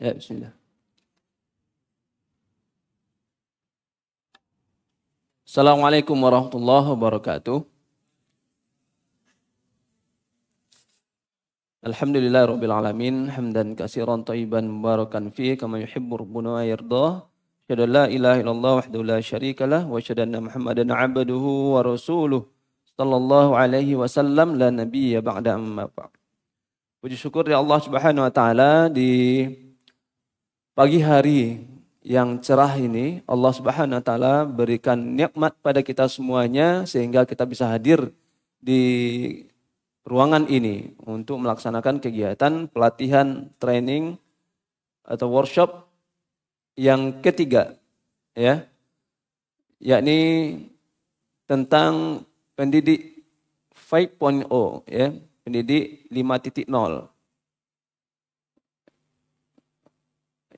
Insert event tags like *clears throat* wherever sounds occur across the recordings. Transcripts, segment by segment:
Ya, bismillah. Assalamualaikum warahmatullahi wabarakatuh. Alhamdulillah Rabbil Alamin Hamdan kasiran taiban mubarakan fi Kama yuhibbu Rabbuna wa yirdah Asyadu la ilaha illallah wahdahu la lah Wa asyadu anna muhammadan abaduhu wa rasuluh Sallallahu alaihi wasallam La nabiyya ba'da amma ba'd Puji syukur ya Allah subhanahu wa ta'ala Di Pagi hari yang cerah ini Allah Subhanahu wa taala berikan nikmat pada kita semuanya sehingga kita bisa hadir di ruangan ini untuk melaksanakan kegiatan pelatihan training atau workshop yang ketiga ya yakni tentang pendidik 5.0 ya pendidik 5.0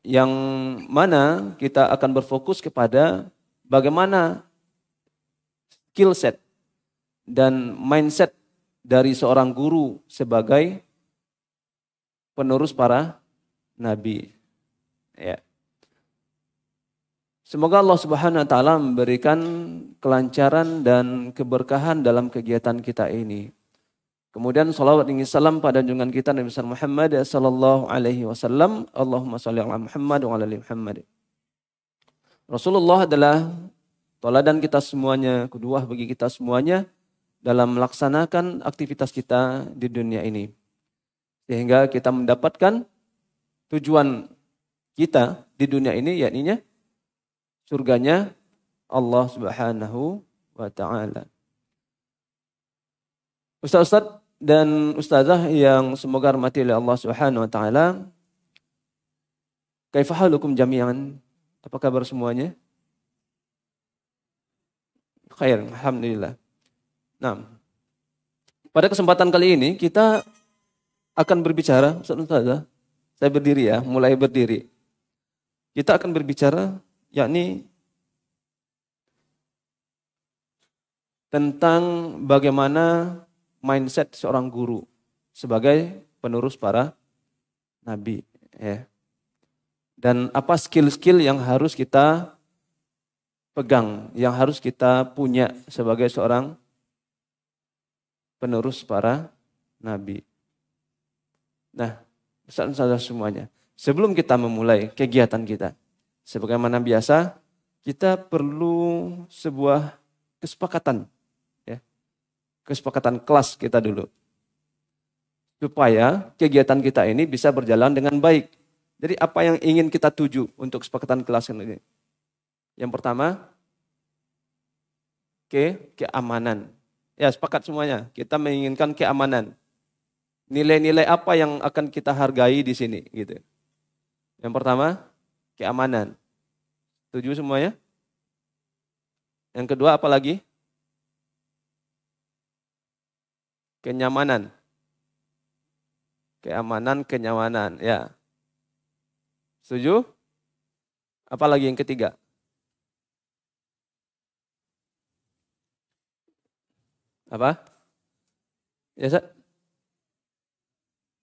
yang mana kita akan berfokus kepada bagaimana skill set dan mindset dari seorang guru sebagai penerus para nabi. Ya. Semoga Allah Subhanahu wa taala memberikan kelancaran dan keberkahan dalam kegiatan kita ini. Kemudian salawat dan salam pada junjungan kita Nabi besar Muhammad sallallahu alaihi wasallam. Allahumma shalli ala Muhammad wa ala ali Muhammad. Rasulullah adalah toladan kita semuanya, kedua bagi kita semuanya dalam melaksanakan aktivitas kita di dunia ini. Sehingga kita mendapatkan tujuan kita di dunia ini yakni surganya Allah Subhanahu wa taala. Ustaz-ustaz dan ustazah yang semoga rahmati oleh Allah Subhanahu wa taala. Kaifahalukum jami'an? Apa kabar semuanya? Khair, alhamdulillah. Nah, pada kesempatan kali ini kita akan berbicara, Ustaz Ustazah, saya berdiri ya, mulai berdiri. Kita akan berbicara yakni tentang bagaimana mindset seorang guru sebagai penerus para nabi ya. Dan apa skill-skill yang harus kita pegang, yang harus kita punya sebagai seorang penerus para nabi. Nah, saudara semuanya, sebelum kita memulai kegiatan kita, sebagaimana biasa, kita perlu sebuah kesepakatan kesepakatan kelas kita dulu. Supaya kegiatan kita ini bisa berjalan dengan baik. Jadi apa yang ingin kita tuju untuk kesepakatan kelas ini? Yang pertama, ke keamanan. Ya, sepakat semuanya. Kita menginginkan keamanan. Nilai-nilai apa yang akan kita hargai di sini gitu. Yang pertama, keamanan. Setuju semuanya? Yang kedua apa lagi? kenyamanan. Keamanan, kenyamanan, ya. Setuju? Apalagi yang ketiga? Apa? Ya, Sa?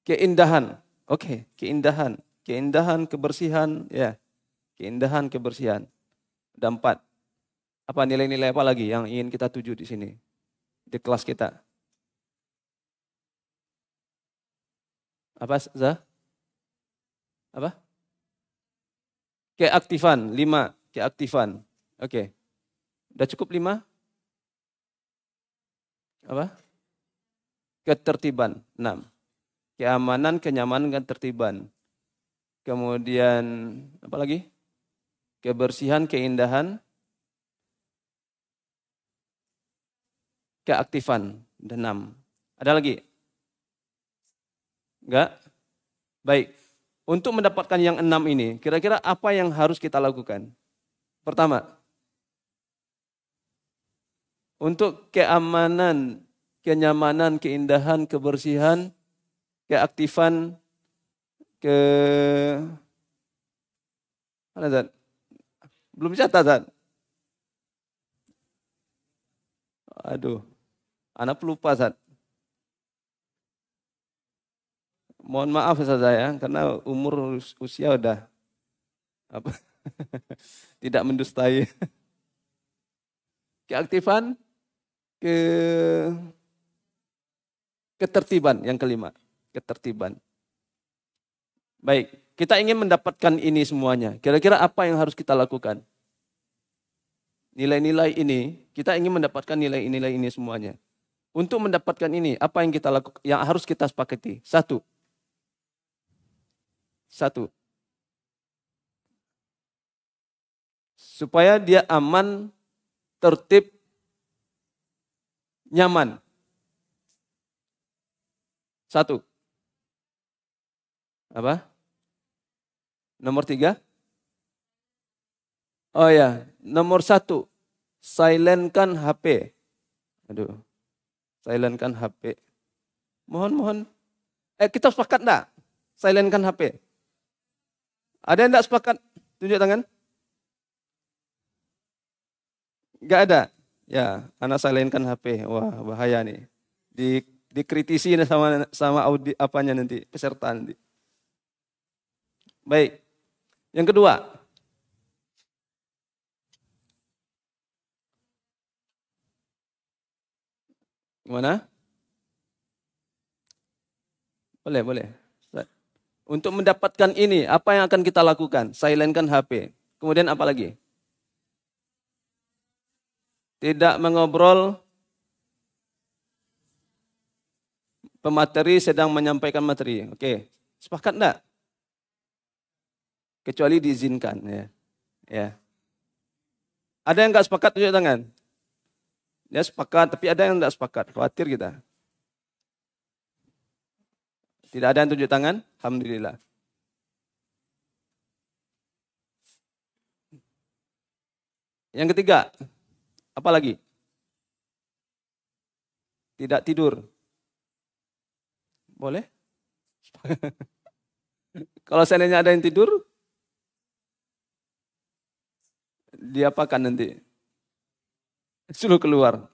Keindahan. Oke, okay. keindahan. Keindahan, kebersihan, ya. Keindahan, kebersihan. Dampak. Apa nilai-nilai apa lagi yang ingin kita tuju di sini? Di kelas kita. Apa, za Apa? Keaktifan, lima. Keaktifan. Oke. Okay. Udah cukup lima? Apa? Ketertiban, enam. Keamanan, kenyamanan, ketertiban. Kemudian, apa lagi? Kebersihan, keindahan. Keaktifan, enam. Ada lagi? Enggak? Baik. Untuk mendapatkan yang enam ini, kira-kira apa yang harus kita lakukan? Pertama, untuk keamanan, kenyamanan, keindahan, kebersihan, keaktifan, ke mana Zan? Belum catat Zan? Aduh, anak pelupa Zan. Mohon maaf saja ya, karena umur usia udah apa *laughs* tidak mendustai. Keaktifan ke ketertiban yang kelima, ketertiban. Baik, kita ingin mendapatkan ini semuanya. Kira-kira apa yang harus kita lakukan? Nilai-nilai ini, kita ingin mendapatkan nilai-nilai ini semuanya. Untuk mendapatkan ini, apa yang kita lakukan, yang harus kita sepakati? Satu, satu. Supaya dia aman, tertib, nyaman. Satu. Apa? Nomor tiga. Oh ya, nomor satu. Silentkan HP. Aduh, silentkan HP. Mohon, mohon. Eh, kita sepakat enggak? Silentkan HP. Ada yang tidak sepakat? Tunjuk tangan. Gak ada. Ya, anak saya lainkan HP. Wah, bahaya nih. Di, dikritisi sama sama audi apanya nanti peserta nanti. Baik. Yang kedua. Gimana? Boleh, boleh. Untuk mendapatkan ini, apa yang akan kita lakukan? Silentkan HP. Kemudian apa lagi? Tidak mengobrol pemateri sedang menyampaikan materi. Oke, sepakat enggak? Kecuali diizinkan ya. Ya. Ada yang enggak sepakat tunjuk tangan? Ya sepakat, tapi ada yang enggak sepakat. Khawatir kita. Tidak ada yang tunjuk tangan? Alhamdulillah. Yang ketiga, apa lagi? Tidak tidur. Boleh? *laughs* Kalau seandainya ada yang tidur, diapakan nanti? Suruh keluar.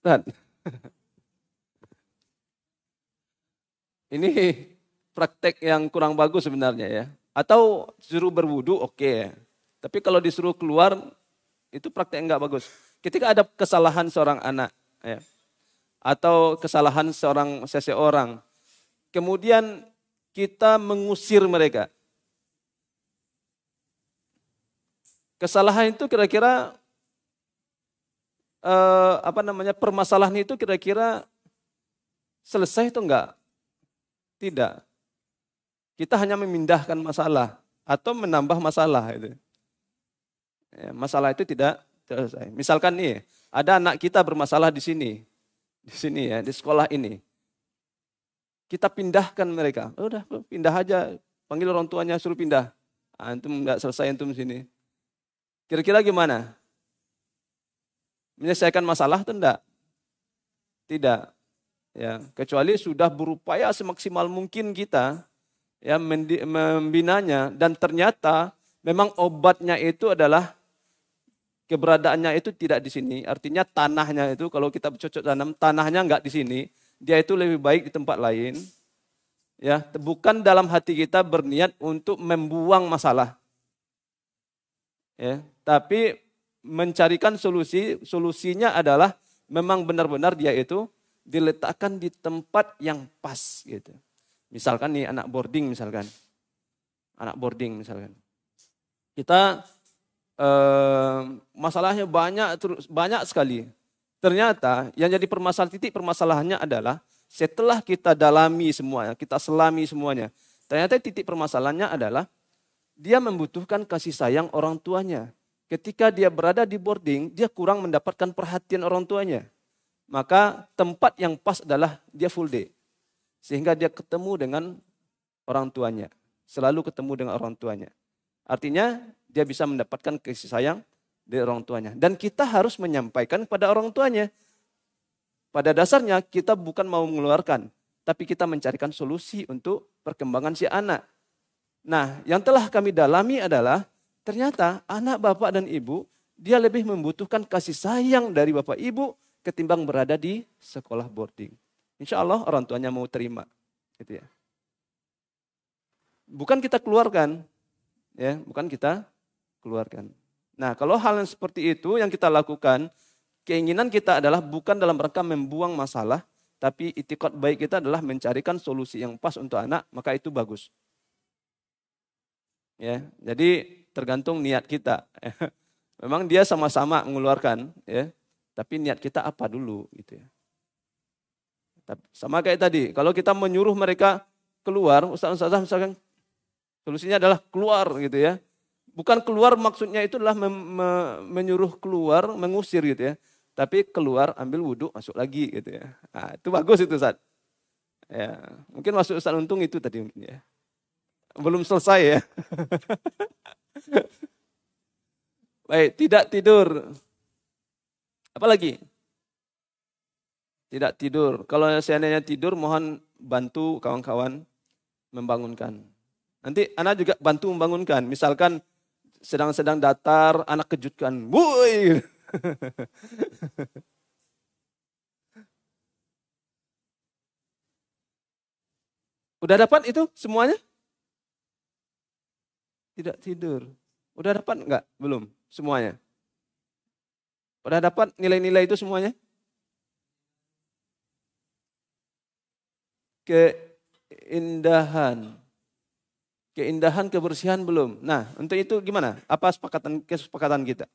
Ustaz. *laughs* Ini praktek yang kurang bagus sebenarnya ya. Atau disuruh berwudu oke okay Tapi kalau disuruh keluar itu praktek yang enggak bagus. Ketika ada kesalahan seorang anak ya. Atau kesalahan seorang seseorang. Kemudian kita mengusir mereka. Kesalahan itu kira-kira eh, apa namanya permasalahan itu kira-kira selesai itu enggak? Tidak. Kita hanya memindahkan masalah atau menambah masalah itu. Ya, masalah itu tidak selesai. Misalkan nih, ada anak kita bermasalah di sini. Di sini ya, di sekolah ini. Kita pindahkan mereka. Ya udah, pindah aja. Panggil orang tuanya suruh pindah. Ah, antum nggak selesai antum sini. Kira-kira gimana? Menyelesaikan masalah atau enggak? Tidak. Ya, kecuali sudah berupaya semaksimal mungkin kita ya membinanya dan ternyata memang obatnya itu adalah keberadaannya itu tidak di sini. Artinya tanahnya itu kalau kita cocok tanam tanahnya enggak di sini, dia itu lebih baik di tempat lain. Ya, bukan dalam hati kita berniat untuk membuang masalah. Ya, tapi mencarikan solusi, solusinya adalah memang benar-benar dia itu diletakkan di tempat yang pas gitu. Misalkan nih anak boarding misalkan. Anak boarding misalkan. Kita eh, masalahnya banyak terus banyak sekali. Ternyata yang jadi permasalahan titik permasalahannya adalah setelah kita dalami semuanya, kita selami semuanya. Ternyata titik permasalahannya adalah dia membutuhkan kasih sayang orang tuanya. Ketika dia berada di boarding, dia kurang mendapatkan perhatian orang tuanya maka tempat yang pas adalah dia full day. Sehingga dia ketemu dengan orang tuanya. Selalu ketemu dengan orang tuanya. Artinya dia bisa mendapatkan kasih sayang dari orang tuanya. Dan kita harus menyampaikan kepada orang tuanya. Pada dasarnya kita bukan mau mengeluarkan. Tapi kita mencarikan solusi untuk perkembangan si anak. Nah yang telah kami dalami adalah ternyata anak bapak dan ibu dia lebih membutuhkan kasih sayang dari bapak ibu ketimbang berada di sekolah boarding. Insya Allah orang tuanya mau terima, gitu ya. Bukan kita keluarkan, ya, bukan kita keluarkan. Nah, kalau hal yang seperti itu yang kita lakukan, keinginan kita adalah bukan dalam rangka membuang masalah, tapi itikad baik kita adalah mencarikan solusi yang pas untuk anak, maka itu bagus. Ya, jadi tergantung niat kita. *laughs* Memang dia sama-sama mengeluarkan, ya. Tapi niat kita apa dulu gitu ya. Tapi Sama kayak tadi, kalau kita menyuruh mereka keluar, ustaz ustaz misalkan solusinya adalah keluar gitu ya. Bukan keluar maksudnya itu adalah menyuruh keluar, mengusir gitu ya. Tapi keluar ambil wudhu masuk lagi gitu ya. Nah, itu bagus itu Ustaz. Ya, mungkin masuk Ustaz Untung itu tadi ya. Belum selesai ya. *laughs* Baik, tidak tidur. Apalagi? Tidak tidur. Kalau seandainya tidur, mohon bantu kawan-kawan membangunkan. Nanti anak juga bantu membangunkan. Misalkan sedang-sedang datar, anak kejutkan. Woi! *laughs* Udah dapat itu semuanya? Tidak tidur. Udah dapat enggak? Belum semuanya. Pernah dapat nilai-nilai itu semuanya? Keindahan. Keindahan, kebersihan belum. Nah, untuk itu gimana? Apa sepakatan kesepakatan kita?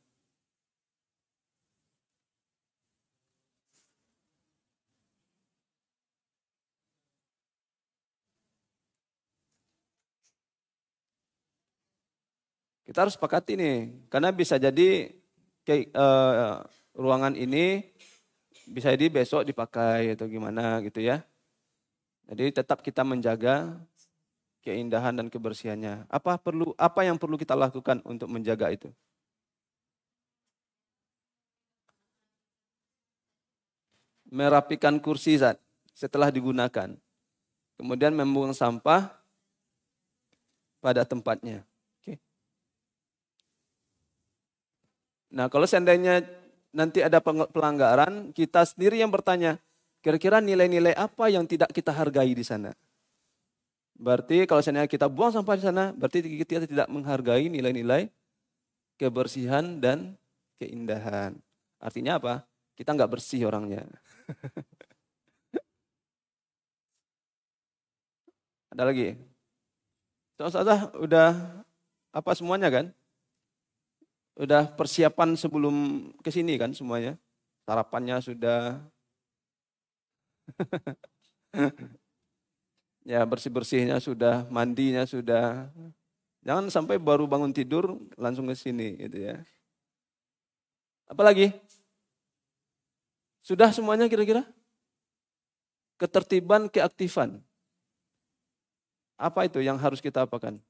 Kita harus sepakati nih, karena bisa jadi ke uh, eh, ruangan ini bisa di besok dipakai atau gimana gitu ya. Jadi tetap kita menjaga keindahan dan kebersihannya. Apa perlu apa yang perlu kita lakukan untuk menjaga itu? Merapikan kursi zat setelah digunakan. Kemudian membuang sampah pada tempatnya. Nah kalau seandainya nanti ada pelanggaran, kita sendiri yang bertanya, kira-kira nilai-nilai apa yang tidak kita hargai di sana? Berarti kalau seandainya kita buang sampah di sana, berarti kita tidak menghargai nilai-nilai kebersihan dan keindahan. Artinya apa? Kita nggak bersih orangnya. *laughs* Ada lagi? Ustazah udah apa semuanya kan? udah persiapan sebelum ke sini kan semuanya. Sarapannya sudah. *laughs* ya bersih-bersihnya sudah, mandinya sudah. Jangan sampai baru bangun tidur langsung ke sini gitu ya. Apalagi? Sudah semuanya kira-kira? Ketertiban, keaktifan. Apa itu yang harus kita apakan?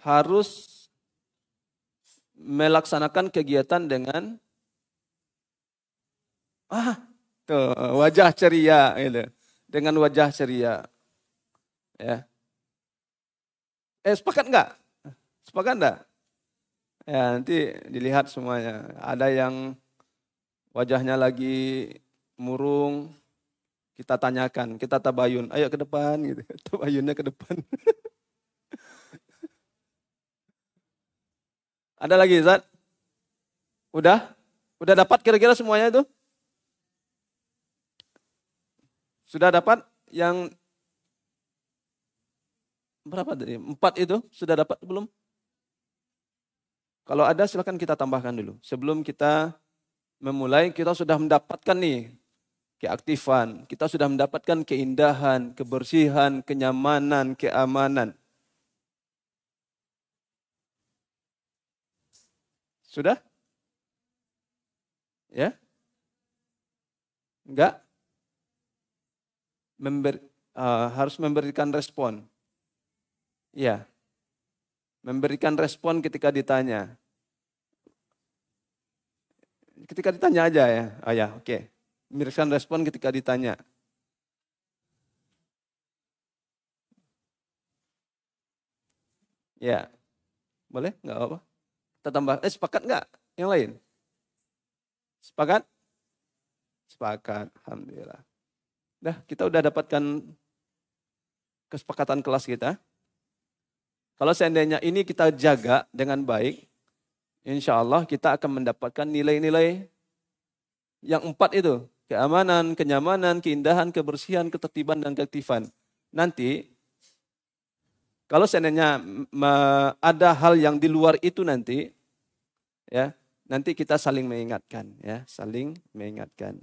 harus melaksanakan kegiatan dengan ah tuh, wajah ceria gitu. Dengan wajah ceria. Ya. Eh sepakat nggak Sepakat nggak Ya, nanti dilihat semuanya. Ada yang wajahnya lagi murung, kita tanyakan, kita tabayun. Ayo ke depan gitu. *laughs* Tabayunnya ke depan. *laughs* Ada lagi Zat? Udah? Udah dapat kira-kira semuanya itu? Sudah dapat yang berapa tadi? Empat itu sudah dapat belum? Kalau ada silahkan kita tambahkan dulu. Sebelum kita memulai kita sudah mendapatkan nih keaktifan. Kita sudah mendapatkan keindahan, kebersihan, kenyamanan, keamanan. Sudah? Ya? Enggak? Member, uh, harus memberikan respon. Ya. Memberikan respon ketika ditanya. Ketika ditanya aja ya. Oh ya, oke. Okay. Memberikan respon ketika ditanya. Ya. Boleh? Enggak apa-apa. Kita tambah, eh sepakat nggak yang lain? Sepakat? Sepakat, Alhamdulillah. Dah, kita udah dapatkan kesepakatan kelas kita. Kalau seandainya ini kita jaga dengan baik, insya Allah kita akan mendapatkan nilai-nilai yang empat itu. Keamanan, kenyamanan, keindahan, kebersihan, ketertiban, dan keaktifan. Nanti kalau seandainya ada hal yang di luar itu nanti, ya nanti kita saling mengingatkan, ya saling mengingatkan.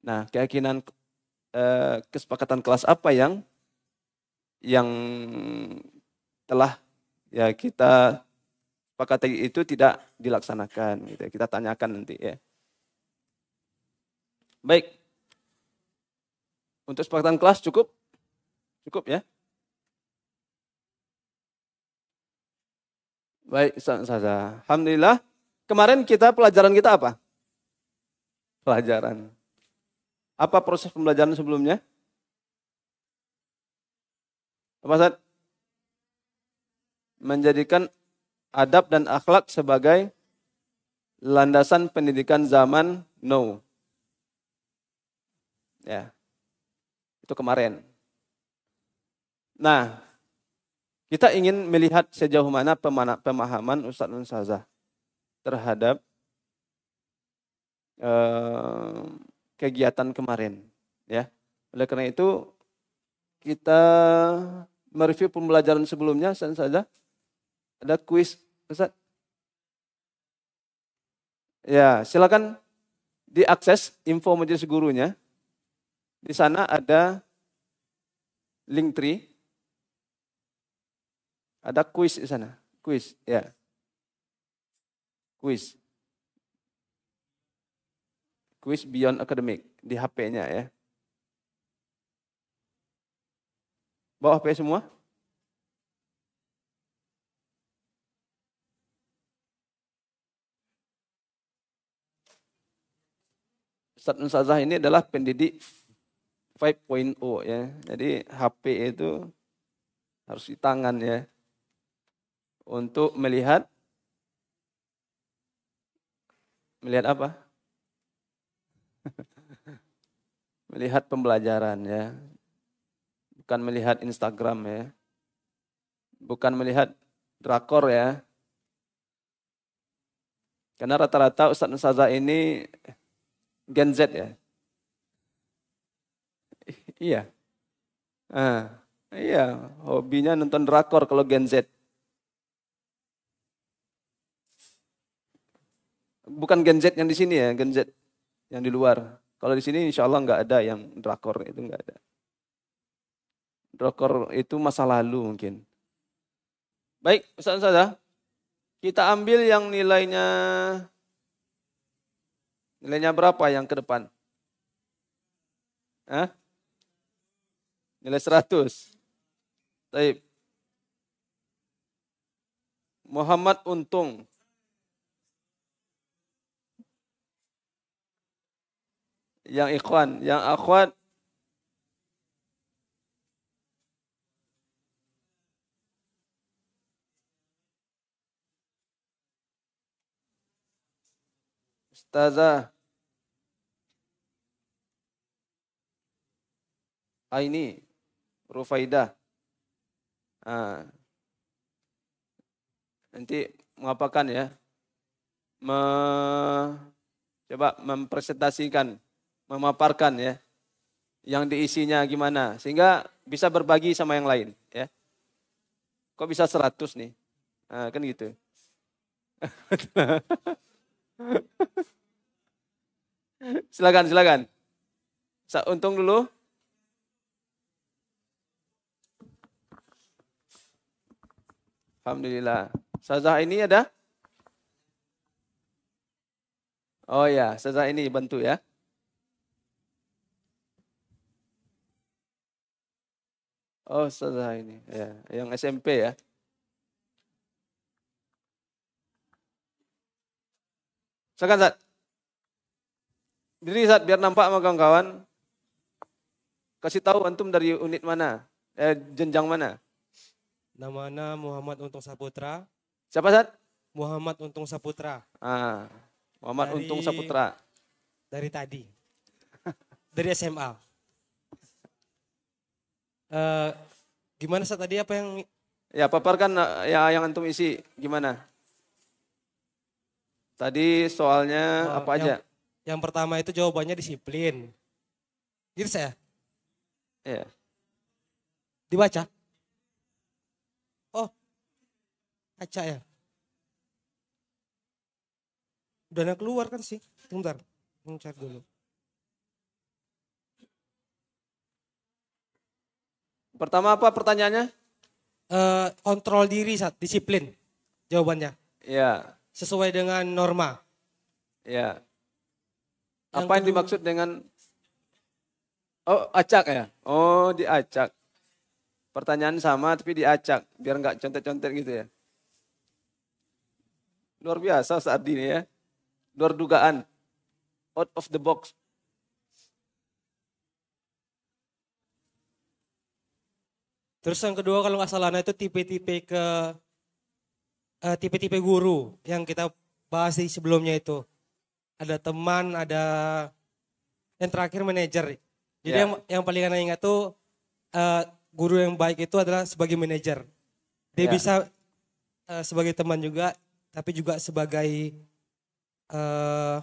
Nah, keyakinan eh, kesepakatan kelas apa yang yang telah ya kita sepakati itu tidak dilaksanakan, gitu. Ya. Kita tanyakan nanti ya. Baik. Untuk kesepakatan kelas cukup, cukup ya. Baik, saza. Alhamdulillah. Kemarin kita pelajaran kita apa? Pelajaran. Apa proses pembelajaran sebelumnya? Apa Ustaz? Menjadikan adab dan akhlak sebagai landasan pendidikan zaman now. Ya. Itu kemarin. Nah, kita ingin melihat sejauh mana pemahaman Ustadz dan terhadap eh, kegiatan kemarin. Ya, oleh karena itu kita mereview pembelajaran sebelumnya Ustadz Sazah ada kuis Ustaz. Ya, silakan diakses info majelis gurunya. Di sana ada link tree ada kuis di sana. Kuis, ya. Kuis. Kuis beyond academic di HP-nya ya. Bawa HP semua? Ustadz Nusazah ini adalah pendidik 5.0 ya. Jadi HP itu harus di tangan ya untuk melihat melihat apa? *laughs* melihat pembelajaran ya. Bukan melihat Instagram ya. Bukan melihat drakor ya. Karena rata-rata Ustadz Nusaza ini Gen Z ya. iya. Ah, iya, hobinya nonton drakor kalau Gen Z. bukan Gen Z yang di sini ya, Gen Z yang di luar. Kalau di sini insya Allah nggak ada yang drakor itu nggak ada. Drakor itu masa lalu mungkin. Baik, pesan saja. kita ambil yang nilainya nilainya berapa yang ke depan? Hah? Nilai 100. Taib. Muhammad Untung. yang ikhwan, yang akhwat Ustazah Aini ah, Rufaidah ah. Nanti mengapakan ya me, Coba mempresentasikan memaparkan ya yang diisinya gimana sehingga bisa berbagi sama yang lain ya kok bisa seratus nih nah, kan gitu *laughs* silakan silakan Sa untung dulu Alhamdulillah. Saza ini ada? Oh ya, saza ini bantu ya. Oh, Ustazah ini. Ya, yang SMP ya. Silakan, saat Diri saat biar nampak sama kawan-kawan. Kasih tahu antum dari unit mana? Eh, jenjang mana? Nama Ana Muhammad Untung Saputra. Siapa, saat? Muhammad Untung Saputra. Ah, Muhammad dari, Untung Saputra. Dari tadi. *laughs* dari SMA uh, gimana saat tadi apa yang ya paparkan eh, ya yang antum isi gimana? Tadi soalnya uh, apa yang, aja? Yang pertama itu jawabannya disiplin. Gitu saya. ya iya. Dibaca. Oh. Kaca ya. Udah keluar kan sih. Bentar. Mencari dulu. Pertama apa pertanyaannya? Uh, kontrol diri, saat Disiplin. Jawabannya. Ya. Sesuai dengan norma. Ya. Yang apa yang dimaksud dengan... Oh, acak ya? Oh, diacak. Pertanyaan sama tapi diacak. Biar nggak contek-contek gitu ya. Luar biasa saat ini ya. Luar dugaan. Out of the box. Terus yang kedua kalau nggak salah nah itu tipe-tipe ke tipe eh, tipe-tipe guru yang kita bahas di sebelumnya itu. Ada teman, ada yang terakhir manajer. Jadi yeah. yang yang paling anak ingat tuh uh, guru yang baik itu adalah sebagai manajer. Dia yeah. bisa uh, sebagai teman juga, tapi juga sebagai uh,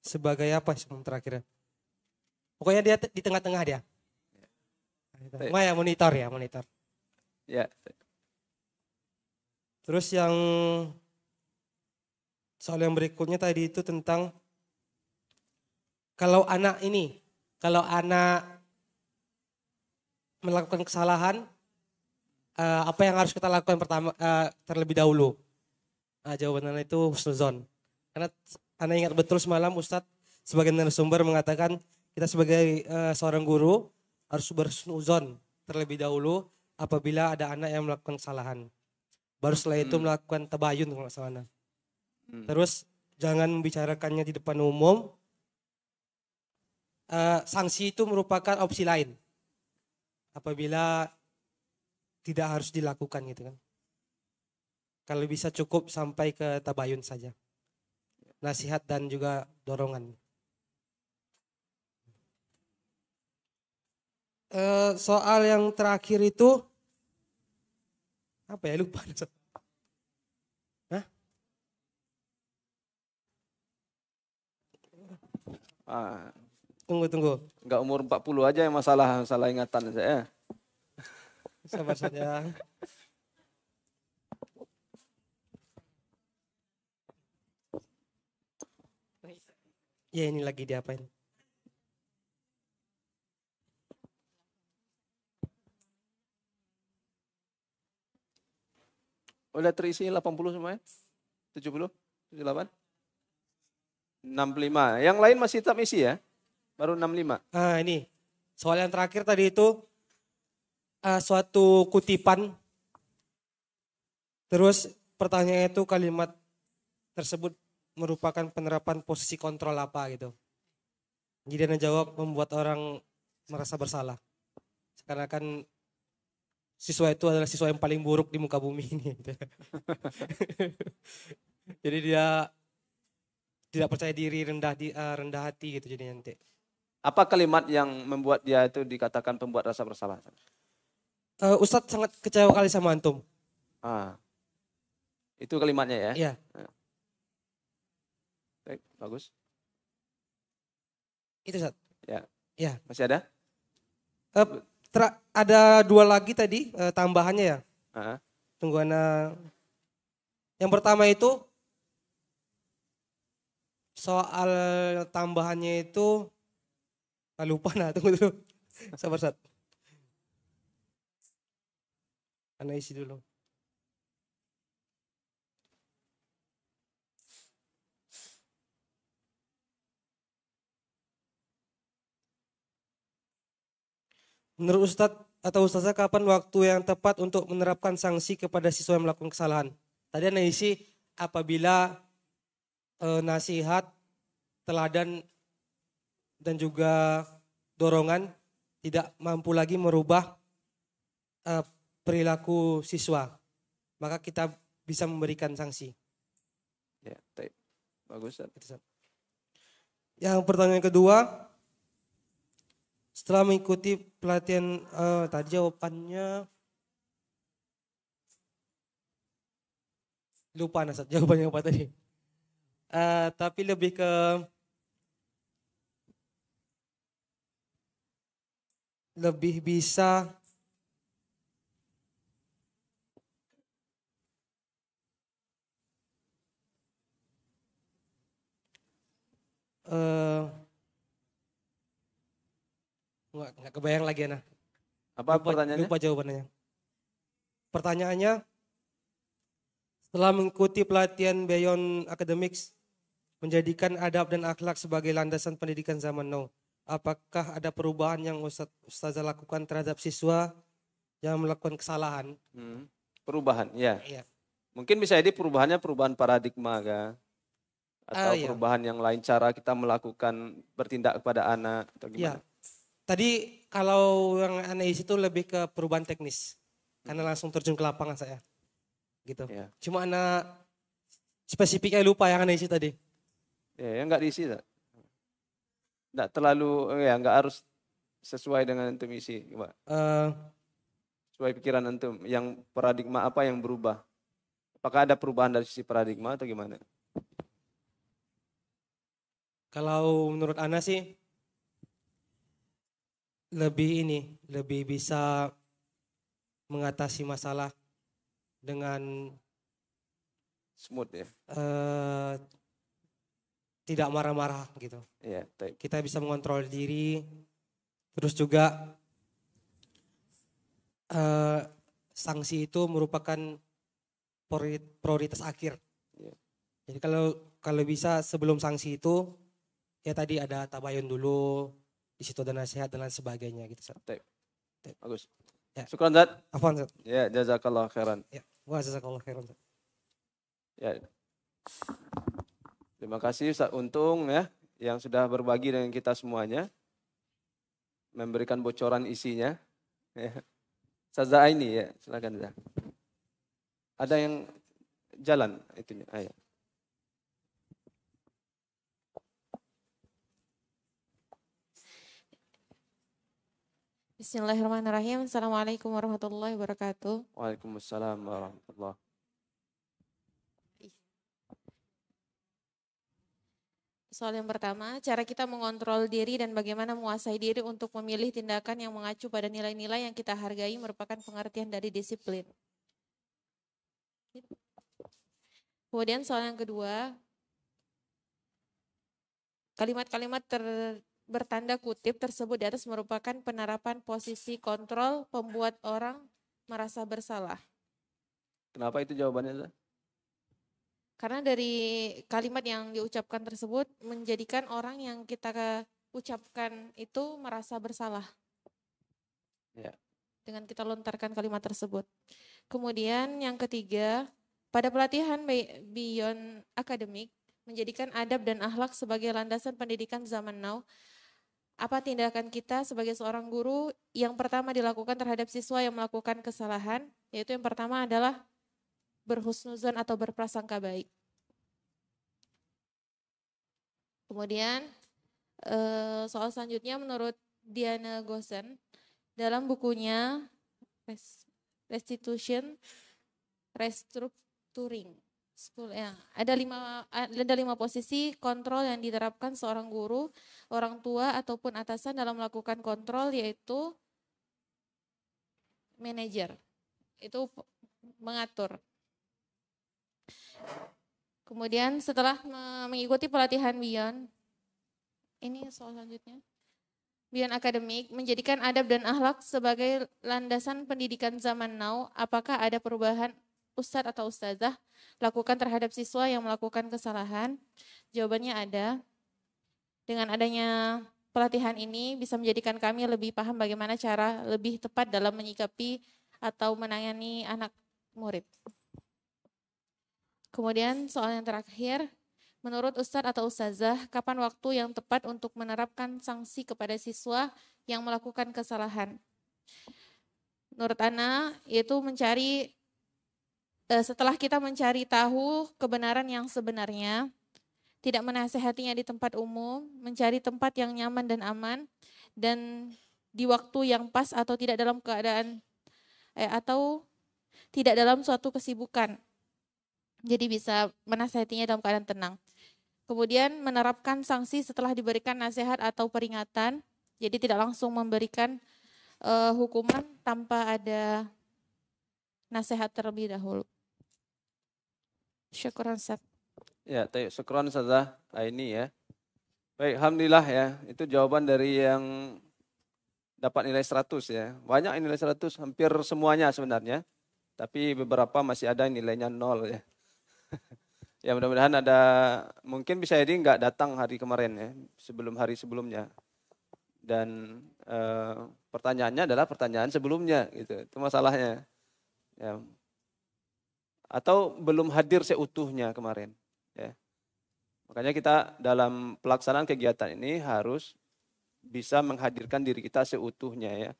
sebagai apa sih yang terakhirnya? Pokoknya dia di tengah-tengah dia. Cuma ya monitor ya, monitor. Ya. Terus yang soal yang berikutnya tadi itu tentang kalau anak ini, kalau anak melakukan kesalahan, eh, apa yang harus kita lakukan pertama eh, terlebih dahulu? Nah, jawaban anak itu husnuzon. Karena anak ingat betul semalam Ustadz sebagai narasumber mengatakan kita sebagai eh, seorang guru harus bersnuzon terlebih dahulu apabila ada anak yang melakukan kesalahan. Baru setelah itu hmm. melakukan tabayun kalau salah. Hmm. Terus jangan membicarakannya di depan umum. Uh, sanksi itu merupakan opsi lain apabila tidak harus dilakukan gitu kan. Kalau bisa cukup sampai ke tabayun saja. Nasihat dan juga dorongan. Eh, soal yang terakhir itu apa ya lupa. Hah? Ah. Tunggu tunggu. nggak umur 40 aja yang masalah masalah ingatan saya. Sabar saja. ya ini lagi diapain? Udah terisi 80 semuanya? 70? 78? 65. Yang lain masih tetap isi ya? Baru 65. Nah ini, soal yang terakhir tadi itu uh, suatu kutipan. Terus pertanyaannya itu kalimat tersebut merupakan penerapan posisi kontrol apa gitu. Jadi Anda jawab membuat orang merasa bersalah. sekarang akan siswa itu adalah siswa yang paling buruk di muka bumi ini. Gitu. *laughs* Jadi dia tidak percaya diri, rendah di, uh, rendah hati gitu jadi nanti. Apa kalimat yang membuat dia itu dikatakan pembuat rasa bersalah? Uh, Ustadz sangat kecewa kali sama antum. Ah, itu kalimatnya ya? ya Baik, bagus. Itu Ustadz. Ya. Ya. Masih ada? Uh, Tra, ada dua lagi tadi uh, tambahannya ya. Uh-huh. Tunggu Ana. Yang pertama itu soal tambahannya itu ah, lupa nah tunggu dulu. *laughs* Sabar sat. Ana isi dulu. Menurut Ustadz atau Ustazah kapan waktu yang tepat untuk menerapkan sanksi kepada siswa yang melakukan kesalahan? Tadi Anda isi apabila e, nasihat, teladan dan juga dorongan tidak mampu lagi merubah e, perilaku siswa, maka kita bisa memberikan sanksi. Ya, baik. Bagus. Yang pertanyaan kedua, setelah mengikuti pelatihan uh, tadi jawabannya lupa Nasat *laughs* jawabannya apa tadi. Uh, tapi lebih ke lebih bisa uh, Enggak, enggak kebayang lagi anak. Apa lupa, pertanyaannya? Lupa jawabannya. Pertanyaannya, setelah mengikuti pelatihan Beyond Academics, menjadikan adab dan akhlak sebagai landasan pendidikan zaman now, apakah ada perubahan yang Ustaz, Ustazah lakukan terhadap siswa yang melakukan kesalahan? Hmm, perubahan, ya. Iya. Mungkin bisa jadi perubahannya perubahan paradigma, kan? Atau ah, iya. perubahan yang lain cara kita melakukan bertindak kepada anak atau iya. gimana? Ya, Tadi kalau yang analisis itu lebih ke perubahan teknis. Karena langsung terjun ke lapangan saya. Gitu. Ya. Cuma anak spesifiknya lupa yang analisis tadi. Ya, yang nggak diisi tak? Nggak terlalu, eh, ya nggak harus sesuai dengan antum isi. Coba. Uh, eh. sesuai pikiran antum. Yang paradigma apa yang berubah? Apakah ada perubahan dari sisi paradigma atau gimana? Kalau menurut Ana sih, lebih ini lebih bisa mengatasi masalah dengan smooth ya uh, tidak marah-marah gitu ya baik. kita bisa mengontrol diri terus juga uh, sanksi itu merupakan prioritas akhir yeah. jadi kalau kalau bisa sebelum sanksi itu ya tadi ada tabayun dulu di situ ada nasihat dan lain sebagainya gitu Ustaz. Baik. Bagus. Ya. Syukran Zat. Afwan Zat. Ya, jazakallah khairan. Ya, wa jazakallah khairan Zat. Ya. Terima kasih Ustaz Untung ya yang sudah berbagi dengan kita semuanya. Memberikan bocoran isinya. Ya. Saza ini ya, silakan Zat. Ada yang jalan itunya. Ayo. ya. Bismillahirrahmanirrahim. Assalamualaikum warahmatullahi wabarakatuh. Waalaikumsalam warahmatullahi Soal yang pertama, cara kita mengontrol diri dan bagaimana menguasai diri untuk memilih tindakan yang mengacu pada nilai-nilai yang kita hargai merupakan pengertian dari disiplin. Kemudian soal yang kedua, kalimat-kalimat ter bertanda kutip tersebut di atas merupakan penerapan posisi kontrol pembuat orang merasa bersalah. Kenapa itu jawabannya? Karena dari kalimat yang diucapkan tersebut menjadikan orang yang kita ucapkan itu merasa bersalah. Ya. Dengan kita lontarkan kalimat tersebut. Kemudian yang ketiga, pada pelatihan beyond akademik, menjadikan adab dan akhlak sebagai landasan pendidikan zaman now apa tindakan kita sebagai seorang guru yang pertama dilakukan terhadap siswa yang melakukan kesalahan? Yaitu yang pertama adalah berhusnuzon atau berprasangka baik. Kemudian eh, soal selanjutnya menurut Diana Gosen dalam bukunya Restitution Restructuring School ya. Ada lima ada lima posisi kontrol yang diterapkan seorang guru, orang tua ataupun atasan dalam melakukan kontrol yaitu manajer. Itu mengatur. Kemudian setelah mengikuti pelatihan bion ini soal selanjutnya. bion akademik menjadikan adab dan ahlak sebagai landasan pendidikan zaman now. Apakah ada perubahan ustadz atau ustazah lakukan terhadap siswa yang melakukan kesalahan? Jawabannya ada. Dengan adanya pelatihan ini bisa menjadikan kami lebih paham bagaimana cara lebih tepat dalam menyikapi atau menangani anak murid. Kemudian soal yang terakhir, menurut Ustadz atau Ustazah, kapan waktu yang tepat untuk menerapkan sanksi kepada siswa yang melakukan kesalahan? Menurut Ana, yaitu mencari Eh, setelah kita mencari tahu kebenaran yang sebenarnya, tidak menasehatinya di tempat umum, mencari tempat yang nyaman dan aman, dan di waktu yang pas atau tidak dalam keadaan eh, atau tidak dalam suatu kesibukan. Jadi bisa menasehatinya dalam keadaan tenang. Kemudian menerapkan sanksi setelah diberikan nasihat atau peringatan. Jadi tidak langsung memberikan uh, hukuman tanpa ada nasihat terlebih dahulu. Syukuran Ustaz. Ya, tayyuk syukran Ustazah ah, ini ya. Baik, Alhamdulillah ya. Itu jawaban dari yang dapat nilai 100 ya. Banyak nilai 100, hampir semuanya sebenarnya. Tapi beberapa masih ada nilainya nol ya. *laughs* ya mudah-mudahan ada, mungkin bisa jadi nggak datang hari kemarin ya, sebelum hari sebelumnya. Dan e, pertanyaannya adalah pertanyaan sebelumnya gitu, itu masalahnya. Ya, atau belum hadir seutuhnya kemarin. Ya. Makanya kita dalam pelaksanaan kegiatan ini harus bisa menghadirkan diri kita seutuhnya ya.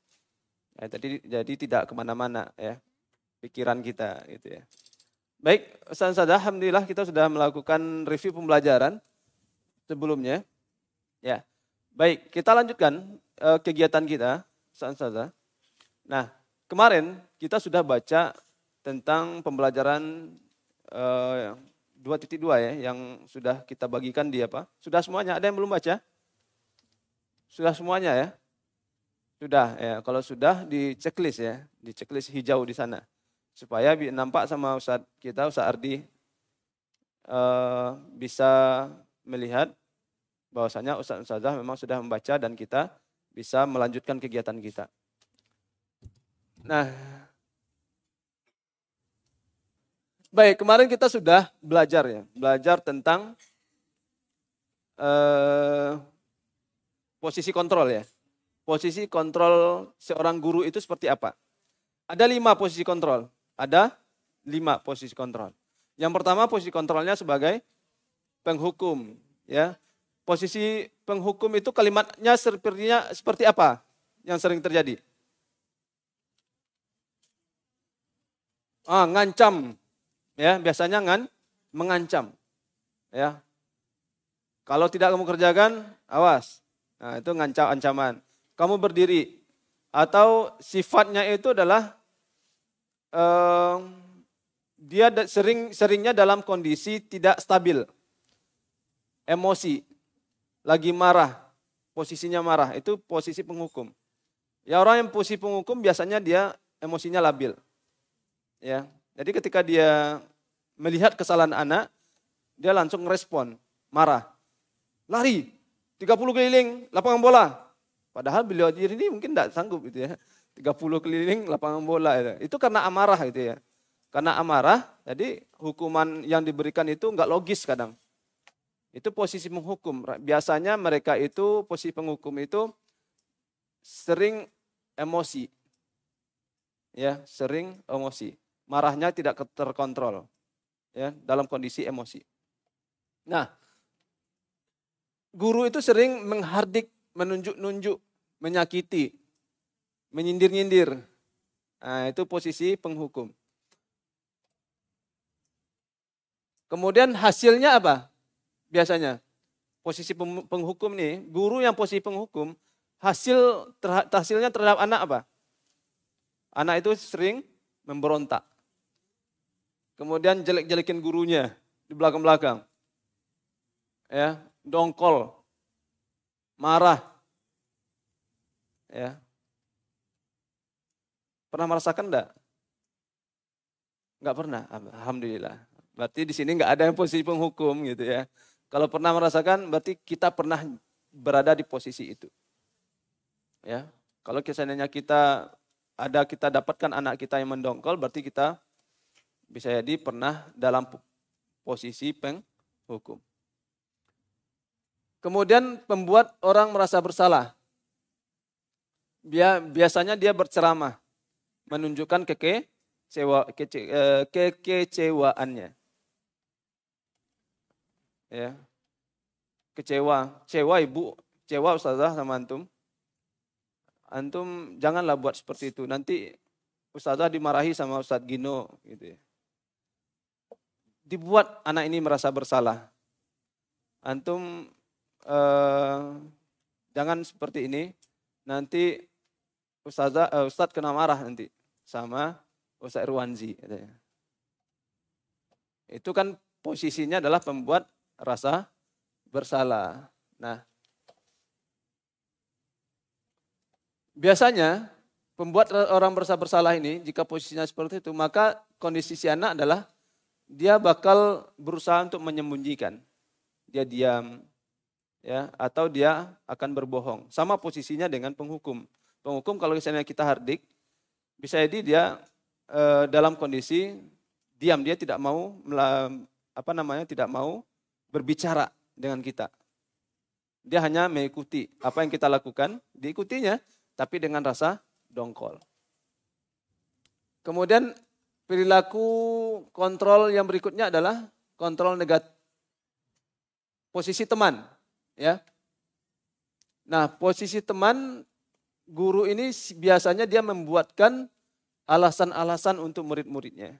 ya jadi, jadi tidak kemana-mana ya pikiran kita gitu ya. Baik, Ustaz Sada, Alhamdulillah kita sudah melakukan review pembelajaran sebelumnya. Ya, baik kita lanjutkan eh, kegiatan kita, Ustaz Sada. Nah, kemarin kita sudah baca tentang pembelajaran eh, dua titik dua ya yang sudah kita bagikan di apa? Sudah semuanya, ada yang belum baca? Sudah semuanya ya? Sudah ya, kalau sudah di checklist ya, di checklist hijau di sana. Supaya nampak sama Ustaz kita Ustaz Ardi eh, bisa melihat bahwasanya Ustaz Ustazah memang sudah membaca dan kita bisa melanjutkan kegiatan kita. Nah, Baik, kemarin kita sudah belajar ya, belajar tentang uh, posisi kontrol ya. Posisi kontrol seorang guru itu seperti apa? Ada lima posisi kontrol. Ada lima posisi kontrol. Yang pertama posisi kontrolnya sebagai penghukum, ya. Posisi penghukum itu kalimatnya sepertinya seperti apa yang sering terjadi? Ah, ngancam, ya biasanya kan mengancam. Ya. Kalau tidak kamu kerjakan, awas. Nah, itu ngancam ancaman. Kamu berdiri atau sifatnya itu adalah eh, dia sering seringnya dalam kondisi tidak stabil. Emosi, lagi marah, posisinya marah, itu posisi penghukum. Ya orang yang posisi penghukum biasanya dia emosinya labil. Ya, jadi ketika dia melihat kesalahan anak, dia langsung respon, marah. Lari, 30 keliling lapangan bola. Padahal beliau diri ini mungkin tidak sanggup gitu ya. 30 keliling lapangan bola itu. Itu karena amarah gitu ya. Karena amarah, jadi hukuman yang diberikan itu nggak logis kadang. Itu posisi menghukum. Biasanya mereka itu posisi penghukum itu sering emosi. Ya, sering emosi marahnya tidak terkontrol ya dalam kondisi emosi. Nah, guru itu sering menghardik, menunjuk-nunjuk, menyakiti, menyindir-nyindir. Nah, itu posisi penghukum. Kemudian hasilnya apa? Biasanya posisi penghukum nih, guru yang posisi penghukum, hasil hasilnya terhadap anak apa? Anak itu sering memberontak. Kemudian jelek-jelekin gurunya di belakang-belakang. Ya, dongkol. Marah. Ya. Pernah merasakan enggak? Enggak pernah. Alhamdulillah. Berarti di sini enggak ada yang posisi penghukum gitu ya. Kalau pernah merasakan berarti kita pernah berada di posisi itu. Ya. Kalau kesannya kita ada kita dapatkan anak kita yang mendongkol berarti kita bisa jadi pernah dalam posisi penghukum. Kemudian pembuat orang merasa bersalah. Biasanya dia berceramah, menunjukkan keke, e, kekecewaannya. Ya. Kecewa, cewa ibu, cewa ustazah sama antum. Antum janganlah buat seperti itu. Nanti ustazah dimarahi sama ustaz Gino gitu ya dibuat anak ini merasa bersalah. Antum eh, jangan seperti ini, nanti Ustazah, eh, Ustadz kena marah nanti sama Ustaz Irwanzi. Itu kan posisinya adalah pembuat rasa bersalah. Nah, biasanya pembuat orang merasa bersalah ini jika posisinya seperti itu, maka kondisi si anak adalah dia bakal berusaha untuk menyembunyikan. Dia diam ya atau dia akan berbohong. Sama posisinya dengan penghukum. Penghukum kalau misalnya kita hardik bisa jadi dia e, dalam kondisi diam, dia tidak mau apa namanya? tidak mau berbicara dengan kita. Dia hanya mengikuti apa yang kita lakukan, diikutinya tapi dengan rasa dongkol. Kemudian Perilaku kontrol yang berikutnya adalah kontrol negatif posisi teman, ya. Nah, posisi teman guru ini biasanya dia membuatkan alasan-alasan untuk murid-muridnya.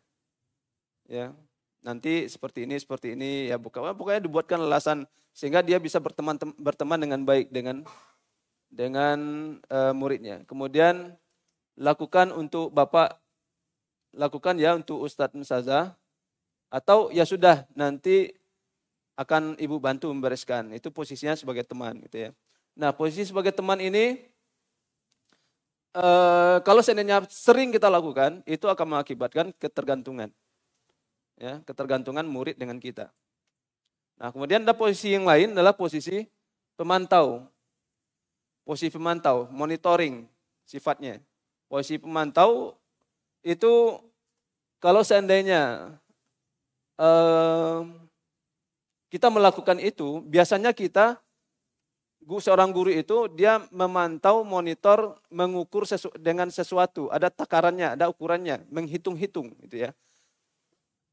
Ya. Nanti seperti ini, seperti ini, ya bukan ya, pokoknya dibuatkan alasan sehingga dia bisa berteman berteman dengan baik dengan dengan uh, muridnya. Kemudian lakukan untuk bapak lakukan ya untuk Ustadz Musaza atau ya sudah nanti akan ibu bantu membereskan. Itu posisinya sebagai teman gitu ya. Nah posisi sebagai teman ini eh, kalau seandainya sering kita lakukan itu akan mengakibatkan ketergantungan. Ya, ketergantungan murid dengan kita. Nah, kemudian ada posisi yang lain adalah posisi pemantau. Posisi pemantau, monitoring sifatnya. Posisi pemantau itu kalau seandainya um, kita melakukan itu, biasanya kita seorang guru itu dia memantau, monitor, mengukur sesu, dengan sesuatu, ada takarannya, ada ukurannya, menghitung-hitung gitu ya.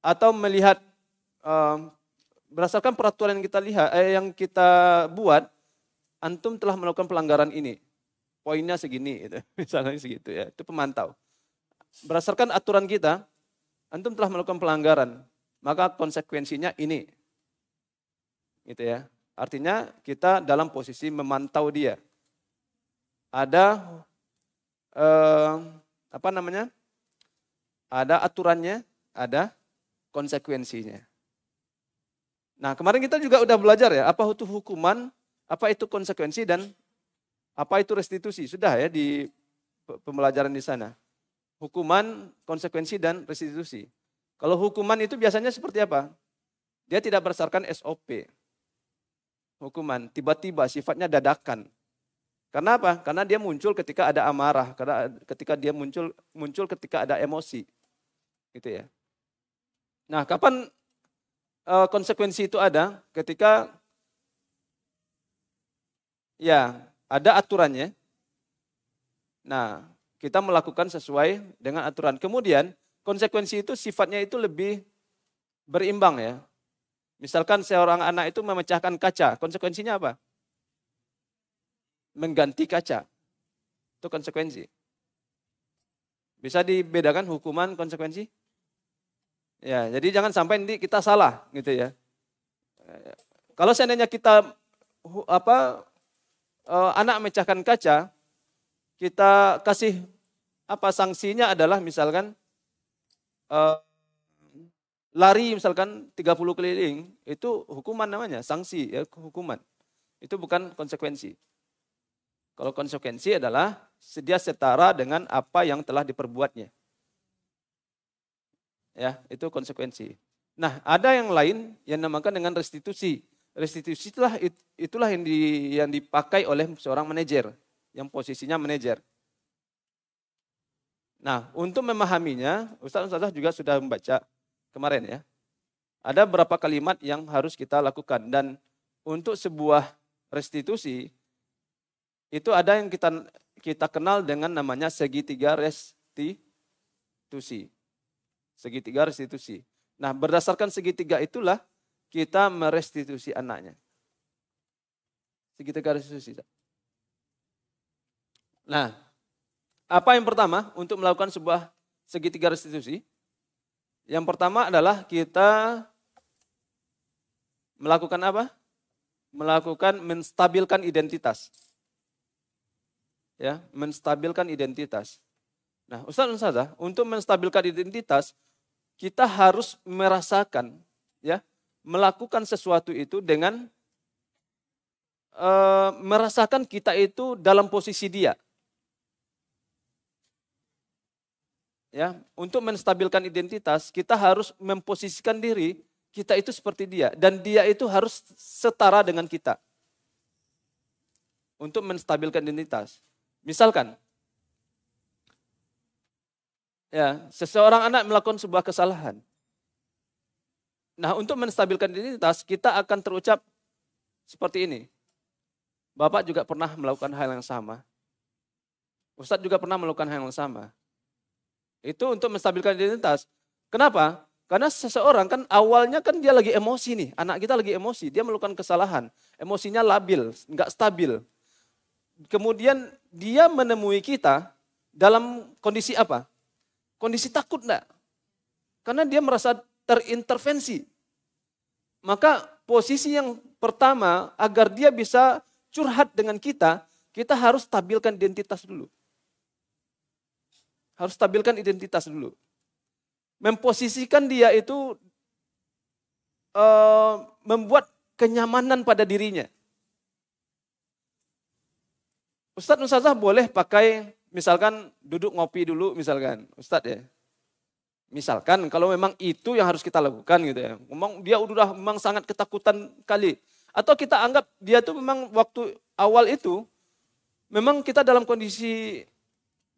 Atau melihat um, berdasarkan peraturan yang kita lihat eh, yang kita buat antum telah melakukan pelanggaran ini. Poinnya segini gitu. *laughs* Misalnya segitu ya. Itu pemantau berdasarkan aturan kita, antum telah melakukan pelanggaran, maka konsekuensinya ini. Gitu ya. Artinya kita dalam posisi memantau dia. Ada eh, apa namanya? Ada aturannya, ada konsekuensinya. Nah, kemarin kita juga udah belajar ya, apa itu hukuman, apa itu konsekuensi dan apa itu restitusi. Sudah ya di pembelajaran di sana hukuman, konsekuensi, dan restitusi. Kalau hukuman itu biasanya seperti apa? Dia tidak berdasarkan SOP. Hukuman tiba-tiba sifatnya dadakan. Karena apa? Karena dia muncul ketika ada amarah, karena ketika dia muncul muncul ketika ada emosi. Gitu ya. Nah, kapan eh, konsekuensi itu ada? Ketika ya, ada aturannya. Nah, kita melakukan sesuai dengan aturan. Kemudian konsekuensi itu sifatnya itu lebih berimbang ya. Misalkan seorang anak itu memecahkan kaca, konsekuensinya apa? Mengganti kaca. Itu konsekuensi. Bisa dibedakan hukuman konsekuensi? Ya, jadi jangan sampai nanti kita salah gitu ya. Kalau seandainya kita apa eh, anak memecahkan kaca, kita kasih apa sanksinya adalah misalkan uh, lari misalkan 30 keliling itu hukuman namanya, sanksi ya hukuman. Itu bukan konsekuensi. Kalau konsekuensi adalah sedia setara dengan apa yang telah diperbuatnya. Ya, itu konsekuensi. Nah, ada yang lain yang namakan dengan restitusi. Restitusi itulah itulah yang di, yang dipakai oleh seorang manajer yang posisinya manajer. Nah, untuk memahaminya, Ustaz Ustazah juga sudah membaca kemarin ya. Ada beberapa kalimat yang harus kita lakukan dan untuk sebuah restitusi itu ada yang kita kita kenal dengan namanya segitiga restitusi. Segitiga restitusi. Nah, berdasarkan segitiga itulah kita merestitusi anaknya. Segitiga restitusi. Nah, apa yang pertama untuk melakukan sebuah segitiga restitusi? Yang pertama adalah kita melakukan apa? Melakukan menstabilkan identitas. Ya, menstabilkan identitas. Nah, Ustaz Ustazah, untuk menstabilkan identitas, kita harus merasakan ya, melakukan sesuatu itu dengan e, merasakan kita itu dalam posisi dia. ya untuk menstabilkan identitas kita harus memposisikan diri kita itu seperti dia dan dia itu harus setara dengan kita untuk menstabilkan identitas misalkan ya seseorang anak melakukan sebuah kesalahan nah untuk menstabilkan identitas kita akan terucap seperti ini bapak juga pernah melakukan hal yang sama Ustadz juga pernah melakukan hal yang sama itu untuk menstabilkan identitas. Kenapa? Karena seseorang kan awalnya kan dia lagi emosi nih, anak kita lagi emosi, dia melakukan kesalahan, emosinya labil, nggak stabil. Kemudian dia menemui kita dalam kondisi apa? Kondisi takut enggak? Karena dia merasa terintervensi. Maka posisi yang pertama agar dia bisa curhat dengan kita, kita harus stabilkan identitas dulu. Harus stabilkan identitas dulu. Memposisikan dia itu uh, membuat kenyamanan pada dirinya. Ustadz Nusazah boleh pakai misalkan duduk ngopi dulu misalkan Ustadz ya. Misalkan kalau memang itu yang harus kita lakukan gitu ya. Memang dia udah memang sangat ketakutan kali. Atau kita anggap dia tuh memang waktu awal itu memang kita dalam kondisi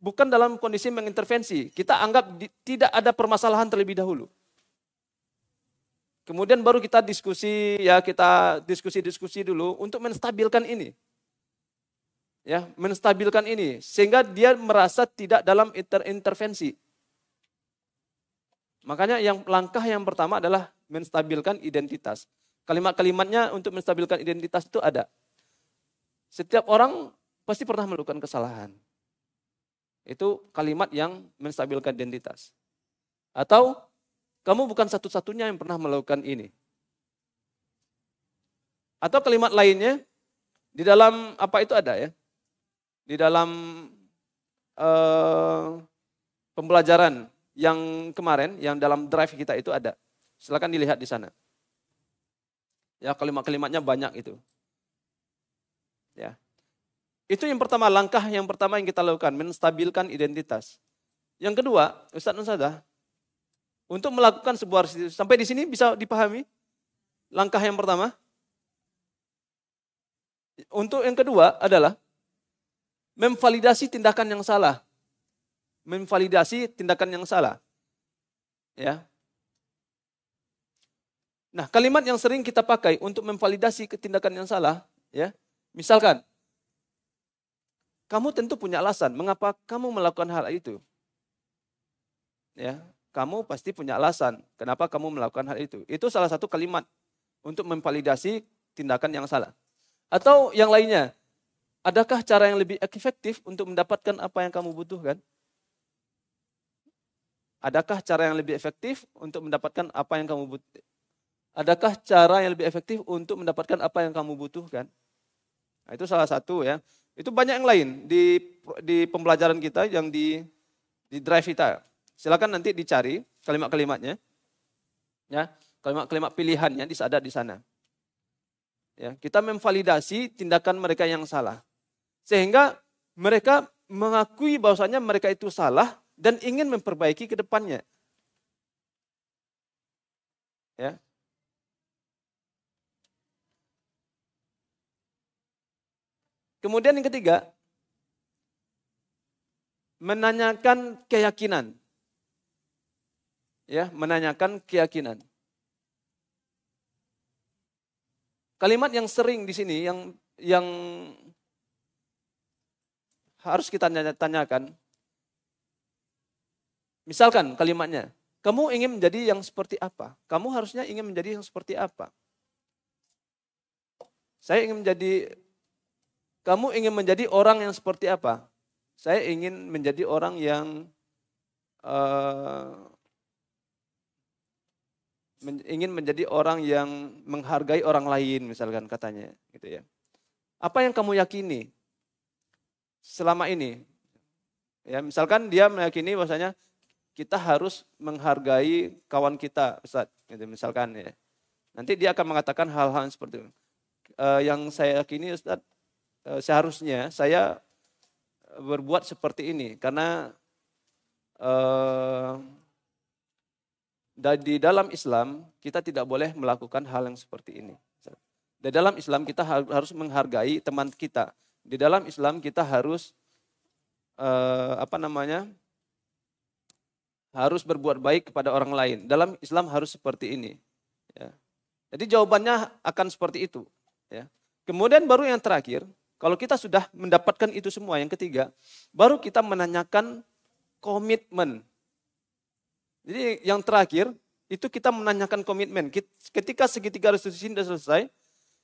bukan dalam kondisi mengintervensi. Kita anggap di, tidak ada permasalahan terlebih dahulu. Kemudian baru kita diskusi, ya kita diskusi-diskusi dulu untuk menstabilkan ini. Ya, menstabilkan ini sehingga dia merasa tidak dalam intervensi. Makanya yang langkah yang pertama adalah menstabilkan identitas. Kalimat-kalimatnya untuk menstabilkan identitas itu ada. Setiap orang pasti pernah melakukan kesalahan. Itu kalimat yang menstabilkan identitas. Atau kamu bukan satu-satunya yang pernah melakukan ini. Atau kalimat lainnya di dalam apa itu ada ya? Di dalam uh, pembelajaran yang kemarin yang dalam drive kita itu ada. Silakan dilihat di sana. Ya kalimat-kalimatnya banyak itu. Ya. Itu yang pertama, langkah yang pertama yang kita lakukan, menstabilkan identitas. Yang kedua, Ustadz Nusada, untuk melakukan sebuah restitusi. Sampai di sini bisa dipahami? Langkah yang pertama. Untuk yang kedua adalah memvalidasi tindakan yang salah. Memvalidasi tindakan yang salah. Ya. Nah, kalimat yang sering kita pakai untuk memvalidasi ketindakan yang salah, ya. Misalkan, kamu tentu punya alasan mengapa kamu melakukan hal itu. Ya, kamu pasti punya alasan kenapa kamu melakukan hal itu. Itu salah satu kalimat untuk memvalidasi tindakan yang salah. Atau yang lainnya, adakah cara yang lebih efektif untuk mendapatkan apa yang kamu butuhkan? Adakah cara yang lebih efektif untuk mendapatkan apa yang kamu butuhkan? Adakah cara yang lebih efektif untuk mendapatkan apa yang kamu butuhkan? Nah, itu salah satu ya. Itu banyak yang lain di di pembelajaran kita yang di di drive kita. Silakan nanti dicari kalimat-kalimatnya. Ya, kalimat-kalimat pilihannya di disadat di sana. Ya, kita memvalidasi tindakan mereka yang salah. Sehingga mereka mengakui bahwasanya mereka itu salah dan ingin memperbaiki ke depannya. Ya. Kemudian yang ketiga, menanyakan keyakinan. Ya, menanyakan keyakinan. Kalimat yang sering di sini yang yang harus kita tanyakan. Misalkan kalimatnya, kamu ingin menjadi yang seperti apa? Kamu harusnya ingin menjadi yang seperti apa? Saya ingin menjadi kamu ingin menjadi orang yang seperti apa? Saya ingin menjadi orang yang uh, men ingin menjadi orang yang menghargai orang lain misalkan katanya gitu ya. Apa yang kamu yakini selama ini? Ya, misalkan dia meyakini bahwasanya kita harus menghargai kawan kita, Ustaz. Gitu, misalkan ya. Nanti dia akan mengatakan hal-hal seperti itu. E, yang saya yakini Ustaz, Eh, seharusnya saya eh, berbuat seperti ini karena uh, di dalam Islam kita tidak boleh melakukan hal yang seperti ini. Di dalam Islam kita harus menghargai teman kita. Di dalam Islam kita harus uh, apa namanya? harus berbuat baik kepada orang lain. Dalam Islam harus seperti ini. Ya. Jadi jawabannya akan seperti itu. Ya. Kemudian baru yang terakhir, kalau kita sudah mendapatkan itu semua, yang ketiga, baru kita menanyakan komitmen. Jadi yang terakhir, itu kita menanyakan komitmen. Ketika segitiga restitusi sudah selesai,